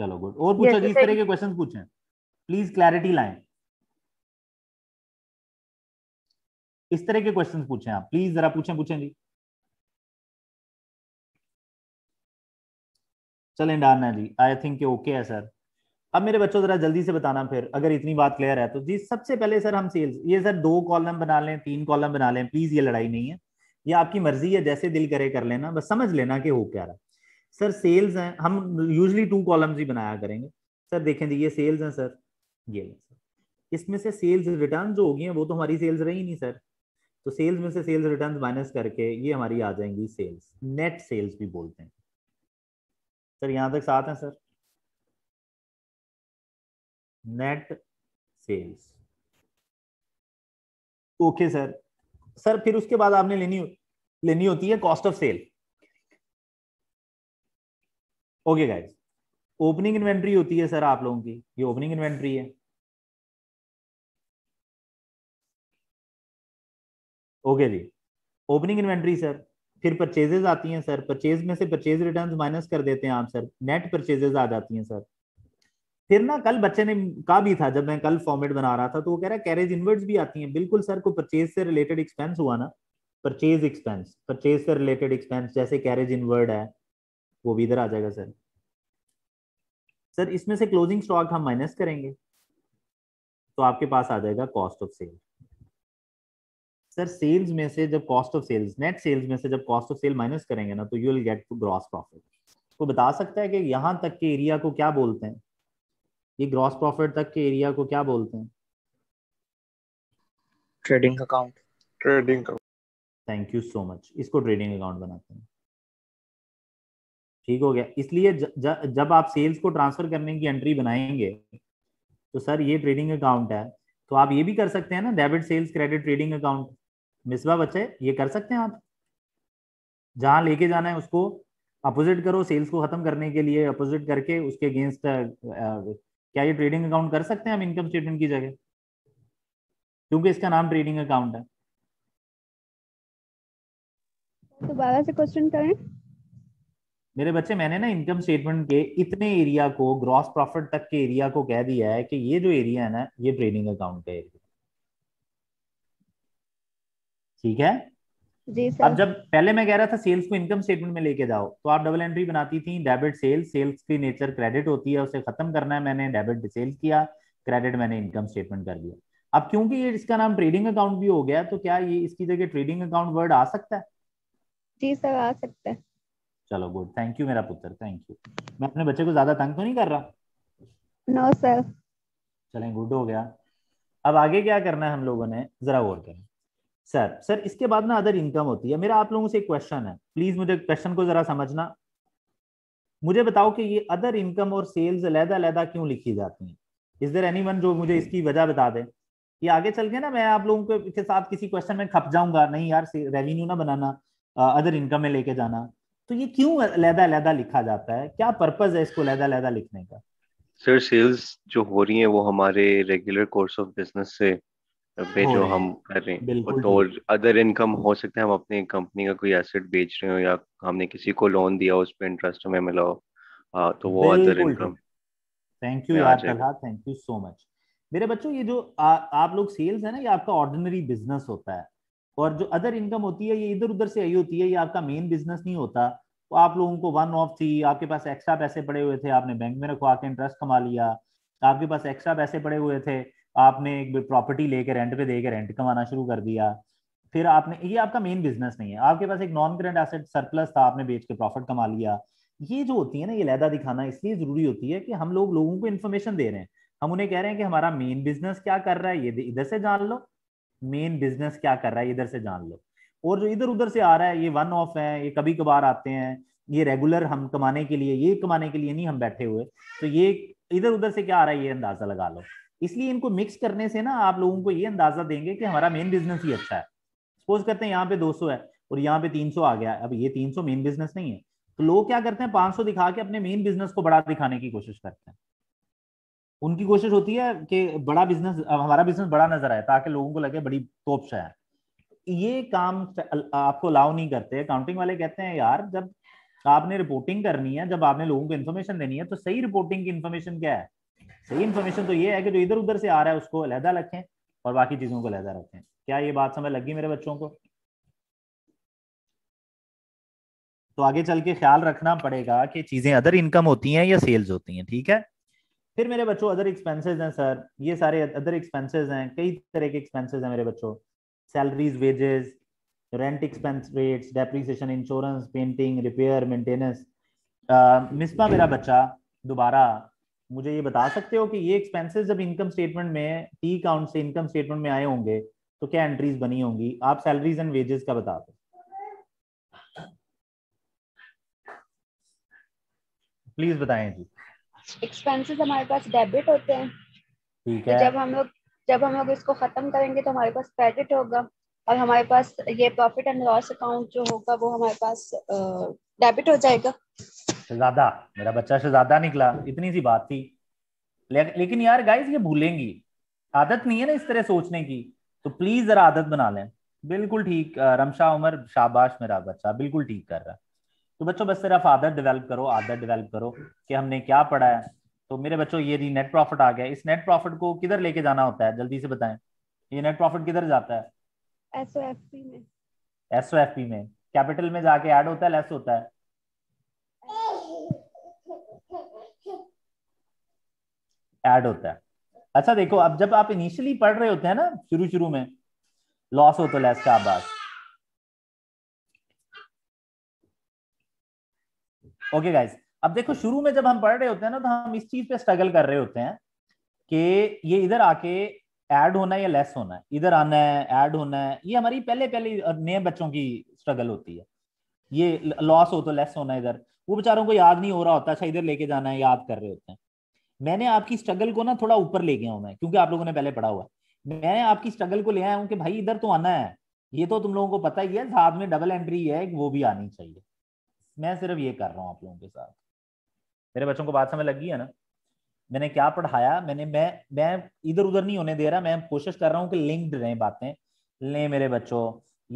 चलो गुड और पूछो yes, जिस तरह के क्वेश्चन पूछे प्लीज क्लैरिटी लाए इस तरह के क्वेश्चन पूछे आप प्लीज जरा पूछें पूछें जी चलें डारना जी आई थिंक ओके है सर अब मेरे बच्चों जरा जल्दी से बताना फिर अगर इतनी बात क्लियर है तो जी सबसे पहले सर हम सेल्स ये सर दो कॉलम बना लें तीन कॉलम बना लें प्लीज ये लड़ाई नहीं है ये आपकी मर्जी है जैसे दिल करे कर लेना बस समझ लेना कि हो क्या रहा सर सेल्स हैं हम यूजली टू कॉलम्स ही बनाया करेंगे सर देखें जी ये सेल्स हैं सर ये सर इसमें से सेल्स रिटर्न जो होगी वो तो हमारी सेल्स रही नहीं सर तो सेल्स में से सेल्स रिटर्न माइनस करके ये हमारी आ जाएंगी सेल्स नेट सेल्स भी बोलते हैं सर यहाँ तक साथ हैं sir net sales okay sir sir फिर उसके बाद आपने लेनी लेनी होती है cost of sale okay guys opening inventory होती है सर आप लोगों की ये ओपनिंग इन्वेंट्री है ओके जी ओपनिंग इन्वेंट्री सर फिर परचेजेज आती हैं सर परचेज में से परचेज रिटर्न माइनस कर देते हैं आप सर नेट परचेजेज आ जाती हैं सर फिर ना कल बच्चे ने कहा भी था जब मैं कल फॉर्मेट बना रहा था तो वो कह रहा है कैरेज इनवर्ट्स भी आती हैं बिल्कुल सर को परचेज से रिलेटेड एक्सपेंस हुआ ना परचेज एक्सपेंस परचेज से रिलेटेड एक्सपेंस जैसे कैरेज इनवर्ड है वो भी इधर आ जाएगा सर सर इसमें से क्लोजिंग स्टॉक हम माइनस करेंगे तो आपके पास आ जाएगा cost of sale sir sales में से जब cost of sales net sales में से जब कॉस्ट ऑफ सेल माइनस करेंगे ना तो you will get to gross profit तो बता सकता है कि यहाँ तक के एरिया को क्या बोलते हैं ये ग्रॉस प्रॉफिट तक के एरिया को क्या बोलते हैं trading account trading thank you so much इसको ट्रेडिंग अकाउंट बनाते हैं ठीक हो गया इसलिए ज, ज, जब आप सेल्स को ट्रांसफर करने की एंट्री बनाएंगे तो सर ये ट्रेडिंग अकाउंट है तो आप ये भी कर सकते हैं ना debit sales credit trading account Misbah बच्चे ये कर सकते हैं आप जहां लेके जाना है उसको अपोजिट करो सेल्स को खत्म करने के लिए अपोजिट करके उसके अगेंस्ट क्या ये ट्रेडिंग अकाउंट कर सकते हैं हम इनकम स्टेटमेंट की जगह क्योंकि इसका नाम ट्रेडिंग अकाउंट है दोबारा तो से क्वेश्चन करें मेरे बच्चे मैंने ना इनकम स्टेटमेंट के इतने एरिया को ग्रॉस प्रॉफिट तक के एरिया को कह दिया है कि ये जो एरिया है ना ये ट्रेडिंग अकाउंट का एरिया ठीक है जी अब जब पहले मैं कह रहा था सेल्स को इनकम स्टेटमेंट में लेके जाओ तो आप डबल एंट्री बनाती थी डेबिट सेल्स सेल्स की नेचर क्रेडिट होती है उसे खत्म करना है मैंने डेबिट सेल्स किया क्रेडिट मैंने इनकम स्टेटमेंट कर दिया अब क्योंकि ये इसका नाम ट्रेडिंग अकाउंट भी हो गया तो क्या ये इसकी जगह ट्रेडिंग अकाउंट वर्ड आ सकता है जी सर आ सकता है चलो गुड थैंक यू मेरा पुत्र थैंक यू मैं अपने बच्चे को ज्यादा तंग तो नहीं कर रहा नो no, सर चलें गुड हो गया अब आगे क्या करना है हम लोगों ने जरा गौर करें सर सर इसके बाद ना अदर इनकम होती है मेरा आप लोगों से एक क्वेश्चन है प्लीज मुझे क्वेश्चन को जरा समझना मुझे बताओ कि ये अदर इनकम और सेल्स अलहदा अलहदा क्यों लिखी जाती है इस देर एनी जो मुझे इसकी वजह बता दे ये आगे चल के ना मैं आप लोगों के साथ किसी क्वेश्चन में खप जाऊंगा नहीं यार रेवेन्यू ना बनाना अदर इनकम में लेके जाना तो ये क्यों अलहदा अलहदा लिखा जाता है क्या पर्पज है इसको अलहदा अलहदा लिखने का सर सेल्स जो हो रही है वो हमारे रेगुलर कोर्स ऑफ बिजनेस से पे जो हम कर रहे हैं तो अदर इनकम हो सकता है हम अपने कंपनी का कोई एसेट बेच रहे हो या हमने किसी को लोन दिया उस पर इंटरेस्ट हमें मिला हो तो वो अदर इनकम थैंक यू यार Talha thank you so much मेरे बच्चों ये जो आ, आप लोग सेल्स है ना ये आपका ऑर्डिनरी बिजनेस होता है और जो अदर इनकम होती है ये इधर उधर से आई होती है ये आपका मेन बिजनेस नहीं होता तो आप लोगों को वन ऑफ थी आपके पास एक्स्ट्रा पैसे पड़े हुए थे आपने बैंक में रखवा के इंटरेस्ट कमा लिया आपके पास एक्स्ट्रा पैसे पड़े हुए थे आपने एक प्रॉपर्टी लेके रेंट पे देके रेंट कमाना शुरू कर दिया फिर आपने ये आपका मेन बिजनेस नहीं है आपके पास एक नॉन करेंट एसेट सरप्लस था आपने बेच के प्रॉफिट कमा लिया ये जो होती है ना ये लहदा दिखाना इसलिए जरूरी होती है कि हम लोग लोगों को इन्फॉर्मेशन दे रहे हैं हम उन्हें कह रहे हैं कि हमारा मेन बिजनेस क्या कर रहा है ये इधर से जान लो मेन बिजनेस क्या कर रहा है इधर से जान लो और जो इधर उधर से आ रहा है ये वन ऑफ है ये कभी कभार आते हैं ये रेगुलर हम कमाने के लिए ये कमाने के लिए नहीं हम बैठे हुए तो ये इधर उधर से क्या आ रहा है ये अंदाजा लगा लो इसलिए इनको मिक्स करने से ना आप लोगों को ये अंदाजा देंगे कि हमारा मेन बिजनेस ही अच्छा है सपोज करते हैं यहाँ पे 200 है और यहाँ पे 300 आ गया अब ये 300 मेन बिजनेस नहीं है तो लोग क्या करते हैं 500 दिखा के अपने मेन बिजनेस को बड़ा दिखाने की कोशिश करते हैं उनकी कोशिश होती है कि बड़ा बिजनेस हमारा बिजनेस बड़ा नजर आए ताकि लोगों को लगे बड़ी तोप है ये काम आपको अलाउ नहीं करते अकाउंटिंग वाले कहते हैं यार जब आपने रिपोर्टिंग करनी है जब आपने लोगों को इन्फॉर्मेशन देनी है तो सही रिपोर्टिंग की इन्फॉर्मेशन क्या है सही इन्फॉर्मेशन तो ये है कि जो इधर उधर से आ रहा है उसको अलहदा रखें और बाकी चीजों को अलहदा रखें क्या ये बात समझ लगी मेरे बच्चों को तो आगे चल के ख्याल रखना पड़ेगा कि चीजें अदर इनकम होती हैं या सेल्स होती हैं ठीक है फिर मेरे बच्चों अदर एक्सपेंसेस हैं सर ये सारे अदर एक्सपेंसेस हैं कई तरह के एक्सपेंसेस हैं मेरे बच्चों salaries wages rent expense rates depreciation insurance painting repair maintenance Misbah मेरा बच्चा दोबारा मुझे ये बता सकते हो कि ये एक्सपेंसेस जब इनकम स्टेटमेंट में टी अकाउंट से इनकम स्टेटमेंट में आए होंगे तो क्या एंट्रीज बनी होंगी आप सैलरीज एंड वेजेस का बता दो प्लीज बताएं जी एक्सपेंसेस हमारे पास डेबिट होते हैं ठीक है जब हम लोग जब हम लोग इसको खत्म करेंगे तो हमारे पास क्रेडिट होगा और हमारे पास ये प्रॉफिट एंड लॉस अकाउंट जो होगा वो हमारे पास डेबिट हो जाएगा शहजादा मेरा बच्चा ज्यादा निकला इतनी सी बात थी ले, लेकिन यार गाइस ये भूलेंगी आदत नहीं है ना इस तरह सोचने की तो प्लीज जरा आदत बना लें बिल्कुल ठीक रमशा उमर शाबाश मेरा बच्चा बिल्कुल ठीक कर रहा तो बच्चों बस सिर्फ आदत डेवलप करो आदत डेवलप करो कि हमने क्या पढ़ा है तो मेरे बच्चों ये जी नेट प्रॉफिट आ गया इस नेट प्रॉफिट को किधर लेके जाना होता है जल्दी से बताएं ये नेट प्रॉफिट किधर जाता है एसओएफपी में एसओएफपी में कैपिटल में जाके ऐड होता है लेस होता है ऐड होता है अच्छा देखो अब जब आप इनिशियली पढ़ रहे होते हैं ना शुरू शुरू में लॉस हो तो लेस आबाद ओके गाइज अब देखो शुरू में जब हम पढ़ रहे होते हैं ना तो हम इस चीज पे स्ट्रगल कर रहे होते हैं कि ये इधर आके ऐड होना है या लेस होना है इधर आना है ऐड होना है ये हमारी पहले पहले नए बच्चों की स्ट्रगल होती है ये लॉस हो तो लेस होना इधर वो बेचारों को याद नहीं हो रहा होता अच्छा इधर लेके जाना है याद कर रहे होते हैं मैंने आपकी स्ट्रगल को ना थोड़ा ऊपर ले गया हूं मैं क्योंकि आप लोगों ने पहले पढ़ा हुआ है मैं आपकी स्ट्रगल को ले आया हूँ कि भाई इधर तो आना है ये तो तुम लोगों को पता ही है साथ में डबल एंट्री है वो भी आनी चाहिए मैं सिर्फ ये कर रहा हूँ आप लोगों के साथ मेरे बच्चों को बात समझ लगी है ना मैंने क्या पढ़ाया मैंने मैं मैं इधर उधर नहीं होने दे रहा मैं कोशिश कर रहा हूँ कि लिंक्ड रहें बातें ले मेरे बच्चों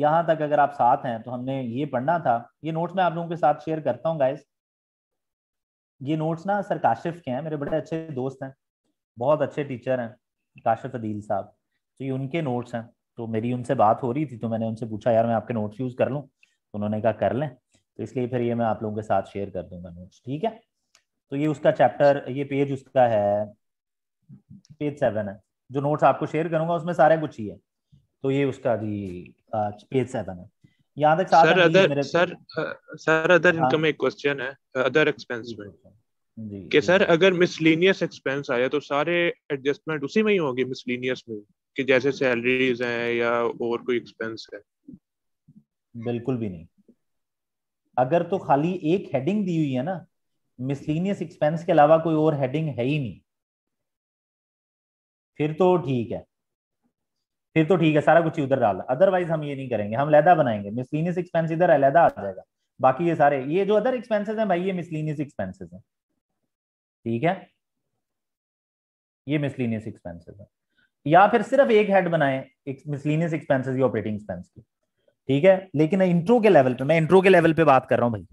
यहाँ तक अगर आप साथ हैं तो हमने ये पढ़ना था ये नोट्स मैं आप लोगों के साथ शेयर करता हूँ गाइस ये नोट्स ना सर काशिफ के हैं मेरे बड़े अच्छे दोस्त हैं बहुत अच्छे टीचर हैं काशिफ अदील साहब तो ये उनके नोट्स हैं तो मेरी उनसे बात हो रही थी तो मैंने उनसे पूछा यार मैं आपके नोट्स यूज़ कर लूँ तो उन्होंने कहा कर लें तो इसलिए फिर ये मैं आप लोगों के साथ शेयर कर दूंगा नोट्स ठीक है तो ये उसका चैप्टर ये पेज उसका है पेज सेवन है जो नोट्स आपको शेयर करूंगा उसमें सारे कुछ ही है तो ये उसका जी पेज सेवन है यहाँ तक sir other sir sir other income एक क्वेश्चन है अदर एक्सपेंस में कि सर अगर मिसलिनियस एक्सपेंस आया तो सारे एडजस्टमेंट उसी में ही होंगे मिसलिनियस में कि जैसे सैलरीज हैं या और कोई एक्सपेंस है बिल्कुल भी नहीं अगर तो खाली एक हेडिंग दी हुई है ना मिसलिनियस एक्सपेंस के अलावा कोई और हेडिंग है ही नहीं फिर तो ठीक है फिर तो ठीक है सारा कुछ उधर डाल अदरवाइज हम ये नहीं करेंगे हम लैदा बनाएंगे मिसलिनियस एक्सपेंस इधर अलहदा आ जाएगा बाकी ये सारे ये जो अदर एक्सपेंसेस हैं भाई ये मिसलिनियस एक्सपेंसेस हैं ठीक है ये मिसलिनियस एक्सपेंसेस हैं या फिर सिर्फ एक हेड बनाए मिसलिनियस एक्सपेंसेस ऑपरेटिंग एक्सपेंस की ठीक है लेकिन इंट्रो के लेवल पे मैं इंट्रो के लेवल पे बात कर रहा हूं भाई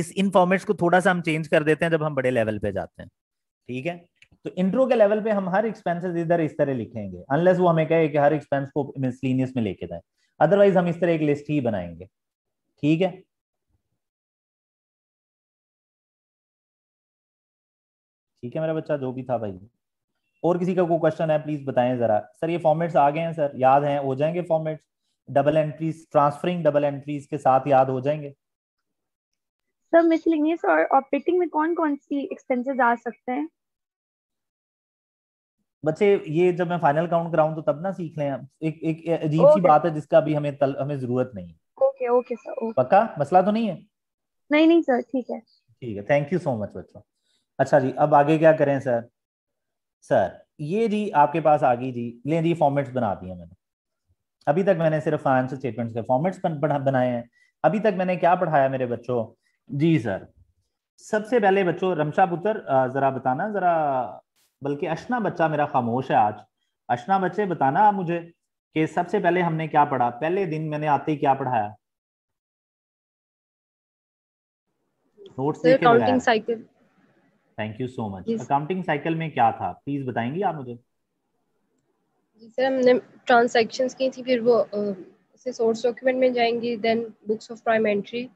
इस इन फॉर्मेट्स को थोड़ा सा हम चेंज कर देते हैं जब हम बड़े लेवल पे जाते हैं ठीक है तो इंट्रो के लेवल पे हम हर एक्सपेंसेस इधर इस तरह लिखेंगे अनलेस वो हमें कहे कि हर एक्सपेंस को मिसलिनियस में लेके जाए अदरवाइज हम इस तरह एक लिस्ट ही बनाएंगे ठीक है ठीक है मेरा बच्चा जो भी था भाई और किसी का कोई क्वेश्चन है प्लीज बताएं जरा सर ये फॉर्मेट्स आ गए हैं सर याद हैं हो जाएंगे formats double entries transferring double entries के साथ याद हो जाएंगे सर मिसलिनियस और ऑपरेटिंग में कौन कौन सी एक्सपेंसेस आ सकते हैं बच्चे ये जब मैं फाइनल काउंट कराऊं तो तब ना सीख लें एक एक अजीब सी बात है जिसका अभी हमें तल, हमें जरूरत नहीं ओके ओके सर पक्का मसला तो नहीं है नहीं नहीं सर ठीक है ठीक है थैंक यू सो मच बच्चों अच्छा जी अब आगे क्या करें सर सर ये जी आपके पास आ गई जी ले जी फॉर्मेट्स बना दिए मैंने अभी तक मैंने सिर्फ फाइनेंशियल स्टेटमेंट्स के फॉर्मेट्स बनाए हैं अभी तक मैंने क्या पढ़ाया मेरे बच्चों जी सर सबसे पहले बच्चों रमशा पुत्र जरा बताना जरा बल्कि अशना बच्चा मेरा खामोश है आज अशना बच्चे बताना आप मुझे कि सबसे पहले हमने क्या पढ़ा पहले दिन मैंने आते ही क्या पढ़ाया notes thank you so much accounting cycle में क्या था प्लीज बताएंगी आप मुझे जी सर हमने ट्रांसैक्शंस की थी फिर वो से सोर्स डॉक्यूमेंट में जाएंगी then books of prime entry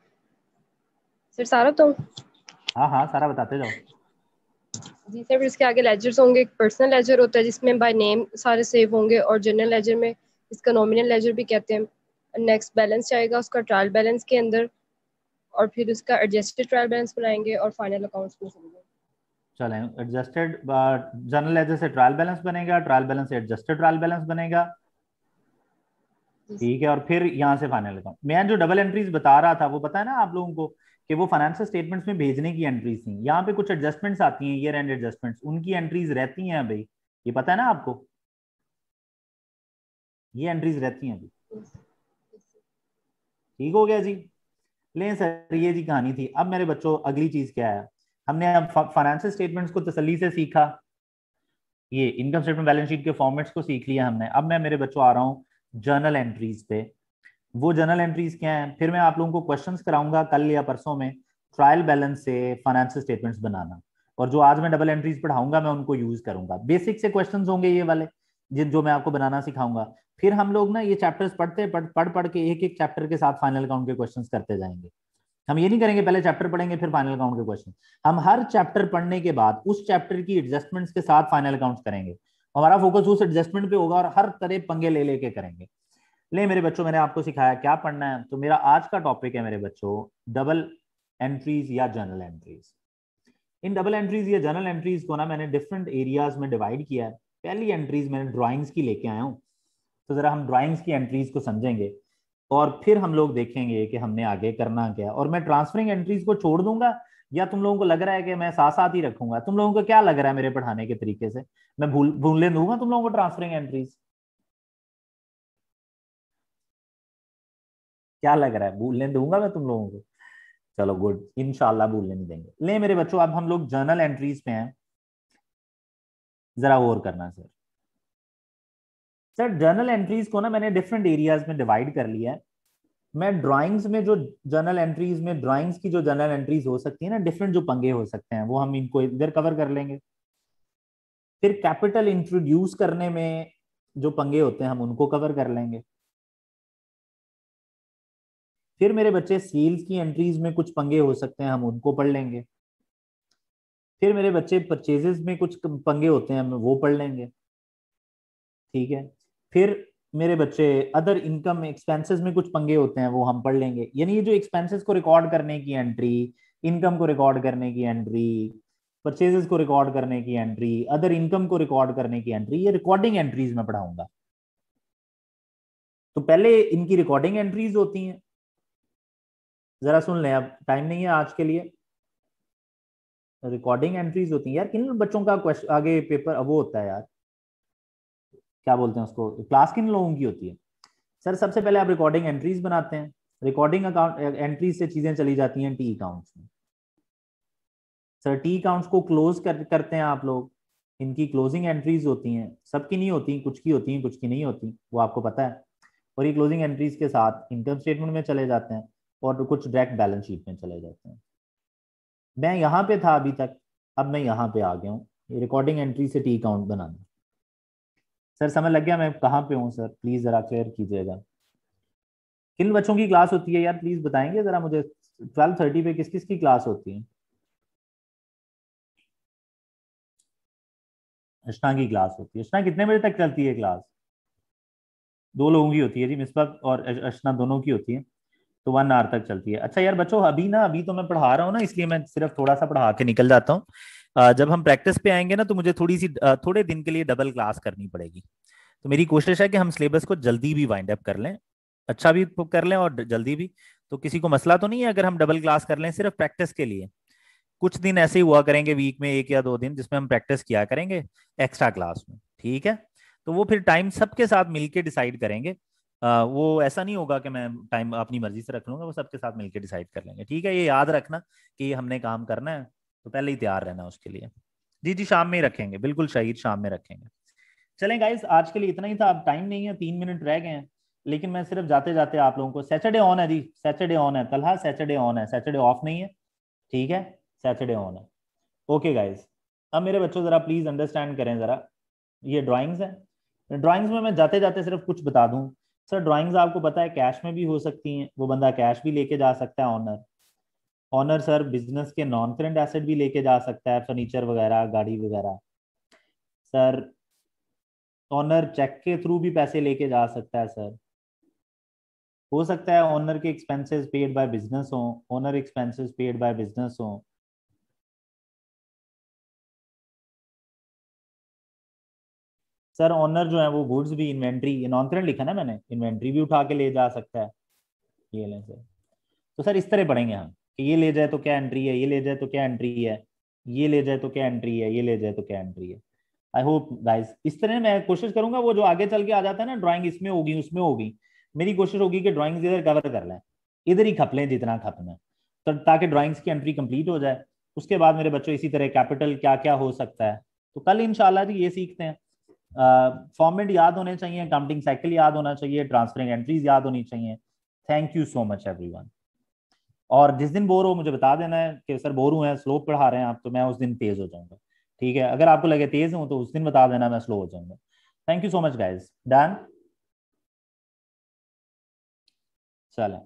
sir सारा तो हाँ हाँ सारा बताते जाओ जी सर फिर इसके आगे लेजर्स होंगे एक पर्सनल लेजर होता है जिसमें बाय नेम सारे सेव होंगे और जनरल लेजर में इसका नॉमिनल लेजर भी कहते हैं नेक्स्ट बैलेंस जाएगा उसका ट्रायल बैलेंस के अंदर और फिर उसका एडजस्टेड ट्रायल बैलेंस बनाएंगे और फाइनल अकाउंट्स में समझेंगे चलें एडजस्टेड जनरल लेजर से ट्रायल बैलेंस बनेगा ट्रायल बैलेंस से एडजस्टेड ट्रायल बैलेंस बनेगा ठीक है और फिर यहां से फाइनल अकाउंट मैं जो डबल एंट्रीज बता रहा था वो पता है ना आप लोगों को कि वो फाइनेंशियल स्टेटमेंट्स में भेजने की एंट्रीज थी यहाँ पे कुछ एडजस्टमेंट्स आती हैं ईयर एंड एडजस्टमेंट्स उनकी एंट्रीज रहती हैं भाई ये पता है ना आपको ये एंट्रीज रहती हैं भाई ठीक हो गया जी ले सर ये जी कहानी थी अब मेरे बच्चों अगली चीज क्या है हमने अब फाइनेंशियल स्टेटमेंट्स को तसली से सीखा ये इनकम स्टेटमेंट बैलेंस शीट के फॉर्मेट्स को सीख लिया हमने अब मैं मेरे बच्चों आ रहा हूँ जर्नल एंट्रीज पे वो जर्नल एंट्रीज क्या हैं फिर मैं आप लोगों को क्वेश्चन कराऊंगा कल या परसों में ट्रायल बैलेंस से फाइनेंशियल स्टेटमेंट्स बनाना और जो आज मैं डबल एंट्रीज पढ़ाऊंगा मैं उनको यूज करूंगा बेसिक से क्वेश्चन होंगे ये वाले जिन जो मैं आपको बनाना सिखाऊंगा फिर हम लोग ना ये चैप्टर्स पढ़ते पढ़ पढ़ पढ़ के एक एक चैप्टर के साथ फाइनल अकाउंट के क्वेश्चन करते जाएंगे हम ये नहीं करेंगे पहले चैप्टर पढ़ेंगे फिर फाइनल अकाउंट के क्वेश्चन हम हर चैप्टर पढ़ने के बाद उस चैप्टर की एडजस्टमेंट्स के साथ फाइनल अकाउंट करेंगे हमारा फोकस उस एडजस्टमेंट पे होगा और हर तरह पंगे ले लेके करेंगे ले मेरे बच्चों मैंने आपको सिखाया क्या पढ़ना है तो मेरा आज का टॉपिक है मेरे बच्चों डबल एंट्रीज या जर्नल एंट्रीज इन डबल एंट्रीज या जर्नल एंट्रीज को ना मैंने डिफरेंट एरियाज में डिवाइड किया है पहली एंट्रीज मैंने ड्राइंग्स की लेके आया हूँ तो जरा हम ड्राइंग्स की एंट्रीज को समझेंगे और फिर हम लोग देखेंगे कि हमने आगे करना क्या और मैं ट्रांसफरिंग एंट्रीज को छोड़ दूंगा या तुम लोगों को लग रहा है कि मैं साथ साथ ही रखूंगा तुम लोगों को क्या लग रहा है मेरे पढ़ाने के तरीके से मैं भूल भूलने दूंगा तुम लोगों को ट्रांसफरिंग एंट्रीज क्या लग रहा है भूलने दूंगा मैं तुम लोगों को चलो गुड इनशाला भूलने नहीं देंगे ले मेरे बच्चों अब हम लोग जर्नल एंट्रीज पे हैं जरा और करना सर सर जर्नल एंट्रीज को ना मैंने डिफरेंट एरियाज में डिवाइड कर लिया है मैं ड्राइंग्स में जो जर्नल एंट्रीज में ड्राइंग्स की जो जर्नल एंट्रीज हो सकती है ना डिफरेंट जो पंगे हो सकते हैं वो हम इनको इधर कवर कर लेंगे फिर कैपिटल इंट्रोड्यूस करने में जो पंगे होते हैं हम उनको कवर कर लेंगे फिर मेरे बच्चे सेल्स की एंट्रीज में कुछ पंगे हो सकते हैं हम उनको पढ़ लेंगे फिर मेरे बच्चे परचेजेस में कुछ पंगे होते हैं हम वो पढ़ लेंगे ठीक है फिर मेरे बच्चे अदर इनकम एक्सपेंसेस में कुछ पंगे होते हैं वो हम पढ़ लेंगे यानी ये जो एक्सपेंसेस को रिकॉर्ड करने की एंट्री इनकम को रिकॉर्ड करने की एंट्री परचेजेस को रिकॉर्ड करने की एंट्री अदर इनकम को रिकॉर्ड करने की एंट्री ये रिकॉर्डिंग एंट्रीज में पढ़ाऊंगा तो पहले इनकी रिकॉर्डिंग एंट्रीज होती हैं जरा सुन लें अब टाइम नहीं है आज के लिए रिकॉर्डिंग एंट्रीज होती हैं यार किन बच्चों का आगे पेपर अब वो होता है यार क्या बोलते हैं उसको क्लास किन लोगों की होती है सर सबसे पहले आप रिकॉर्डिंग एंट्रीज बनाते हैं रिकॉर्डिंग अकाउंट एंट्रीज से चीजें चली जाती हैं टी अकाउंट्स में सर टी अकाउंट्स को क्लोज कर, करते हैं आप लोग इनकी क्लोजिंग एंट्रीज होती हैं सबकी नहीं होती कुछ की होती हैं कुछ की नहीं होती वो आपको पता है और ये क्लोजिंग एंट्रीज के साथ इनकम स्टेटमेंट में चले जाते हैं और कुछ डायरेक्ट बैलेंस शीट में चले जाते हैं मैं यहाँ पे था अभी तक अब मैं यहाँ पे आ गया हूँ रिकॉर्डिंग एंट्री से टी अकाउंट बनाना सर समझ लग गया मैं कहाँ पे हूँ सर प्लीज जरा क्लियर कीजिएगा किन बच्चों की क्लास होती है यार प्लीज बताएंगे जरा मुझे ट्वेल्व थर्टी पे किस किस की क्लास होती है अर्चना की क्लास होती है अर्चना कितने बजे तक चलती है क्लास दो लोगों की होती है जी मिसबक और अर्चना दोनों की होती है तो वन आवर तक चलती है अच्छा यार बच्चों अभी ना अभी तो मैं पढ़ा रहा हूँ ना इसलिए मैं सिर्फ थोड़ा सा पढ़ा के निकल जाता हूँ जब हम प्रैक्टिस पे आएंगे ना तो मुझे थोड़ी सी थोड़े दिन के लिए डबल क्लास करनी पड़ेगी तो मेरी कोशिश है कि हम सिलेबस को जल्दी भी वाइंड अप कर लें अच्छा भी कर लें और जल्दी भी तो किसी को मसला तो नहीं है अगर हम डबल क्लास कर लें सिर्फ प्रैक्टिस के लिए कुछ दिन ऐसे ही हुआ करेंगे वीक में एक या दो दिन जिसमें हम प्रैक्टिस किया करेंगे एक्स्ट्रा क्लास में ठीक है तो वो फिर टाइम सबके साथ मिलके डिसाइड करेंगे आ, वो ऐसा नहीं होगा कि मैं टाइम अपनी मर्जी से रख लूंगा वो सबके साथ मिलके डिसाइड कर लेंगे ठीक है ये याद रखना कि हमने काम करना है तो पहले ही तैयार रहना उसके लिए जी जी शाम में ही रखेंगे बिल्कुल शहीद शाम में रखेंगे चलें गाइज आज के लिए इतना ही था अब टाइम नहीं है तीन मिनट रह गए हैं लेकिन मैं सिर्फ जाते जाते आप लोगों को सैटरडे ऑन है जी सैटरडे ऑन है तलहा सैटरडे ऑन है सैटरडे ऑफ नहीं है ठीक है सैटरडे ऑन है ओके गाइज अब मेरे बच्चों ज़रा प्लीज़ अंडरस्टैंड करें ज़रा ये ड्राइंग्स हैं ड्राइंग्स में मैं जाते जाते सिर्फ कुछ बता दूं सर ड्राइंग्स आपको पता है कैश में भी हो सकती हैं वो बंदा कैश भी लेके जा सकता है ऑनर ऑनर सर बिजनेस के नॉन करेंट एसेट भी लेके जा सकता है फर्नीचर वगैरह गाड़ी वगैरह सर ऑनर चेक के थ्रू भी पैसे लेके जा सकता है सर हो सकता है ऑनर के एक्सपेंसेस पेड बाय बिजनेस हो owner expenses paid by business हो सर ऑनर जो है वो गुड्स भी इन्वेंट्री नॉन करेंट लिखा ना मैंने इन्वेंट्री भी उठा के ले जा सकता है ये लें सर तो सर इस तरह पढ़ेंगे हम ये ले जाए तो क्या एंट्री है ये ले जाए तो क्या एंट्री है ये ले जाए तो क्या एंट्री है ये ले जाए तो क्या एंट्री है आई होप गाइस इस तरह मैं कोशिश करूंगा वो जो आगे चल के आ जाता है ना ड्राइंग इसमें होगी उसमें होगी मेरी कोशिश होगी कि ड्राइंग्स इधर कवर कर लें इधर ही खप लें जितना खपना तो ताकि ड्राइंग्स की एंट्री कंप्लीट हो जाए उसके बाद मेरे बच्चों इसी तरह कैपिटल क्या क्या हो सकता है तो कल इनशाला जी ये सीखते हैं फॉर्मेट याद होने चाहिए काउंटिंग साइकिल याद होना चाहिए ट्रांसफरिंग एंट्रीज याद होनी चाहिए thank you so much one और जिस दिन बोर हो मुझे बता देना है कि सर बोर हुए हैं स्लो पढ़ा रहे हैं आप तो मैं उस दिन तेज हो जाऊंगा ठीक है अगर आपको लगे तेज हूँ तो उस दिन बता देना मैं स्लो हो जाऊंगा thank you so much guys done चलें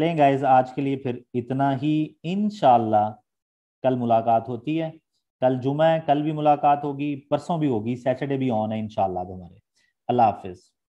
लें गाइज आज के लिए फिर इतना ही इनशाला कल मुलाकात होती है कल जुमा है कल भी मुलाकात होगी परसों भी होगी सैटरडे भी ऑन है इनशाला हमारे अल्लाह हाफिज़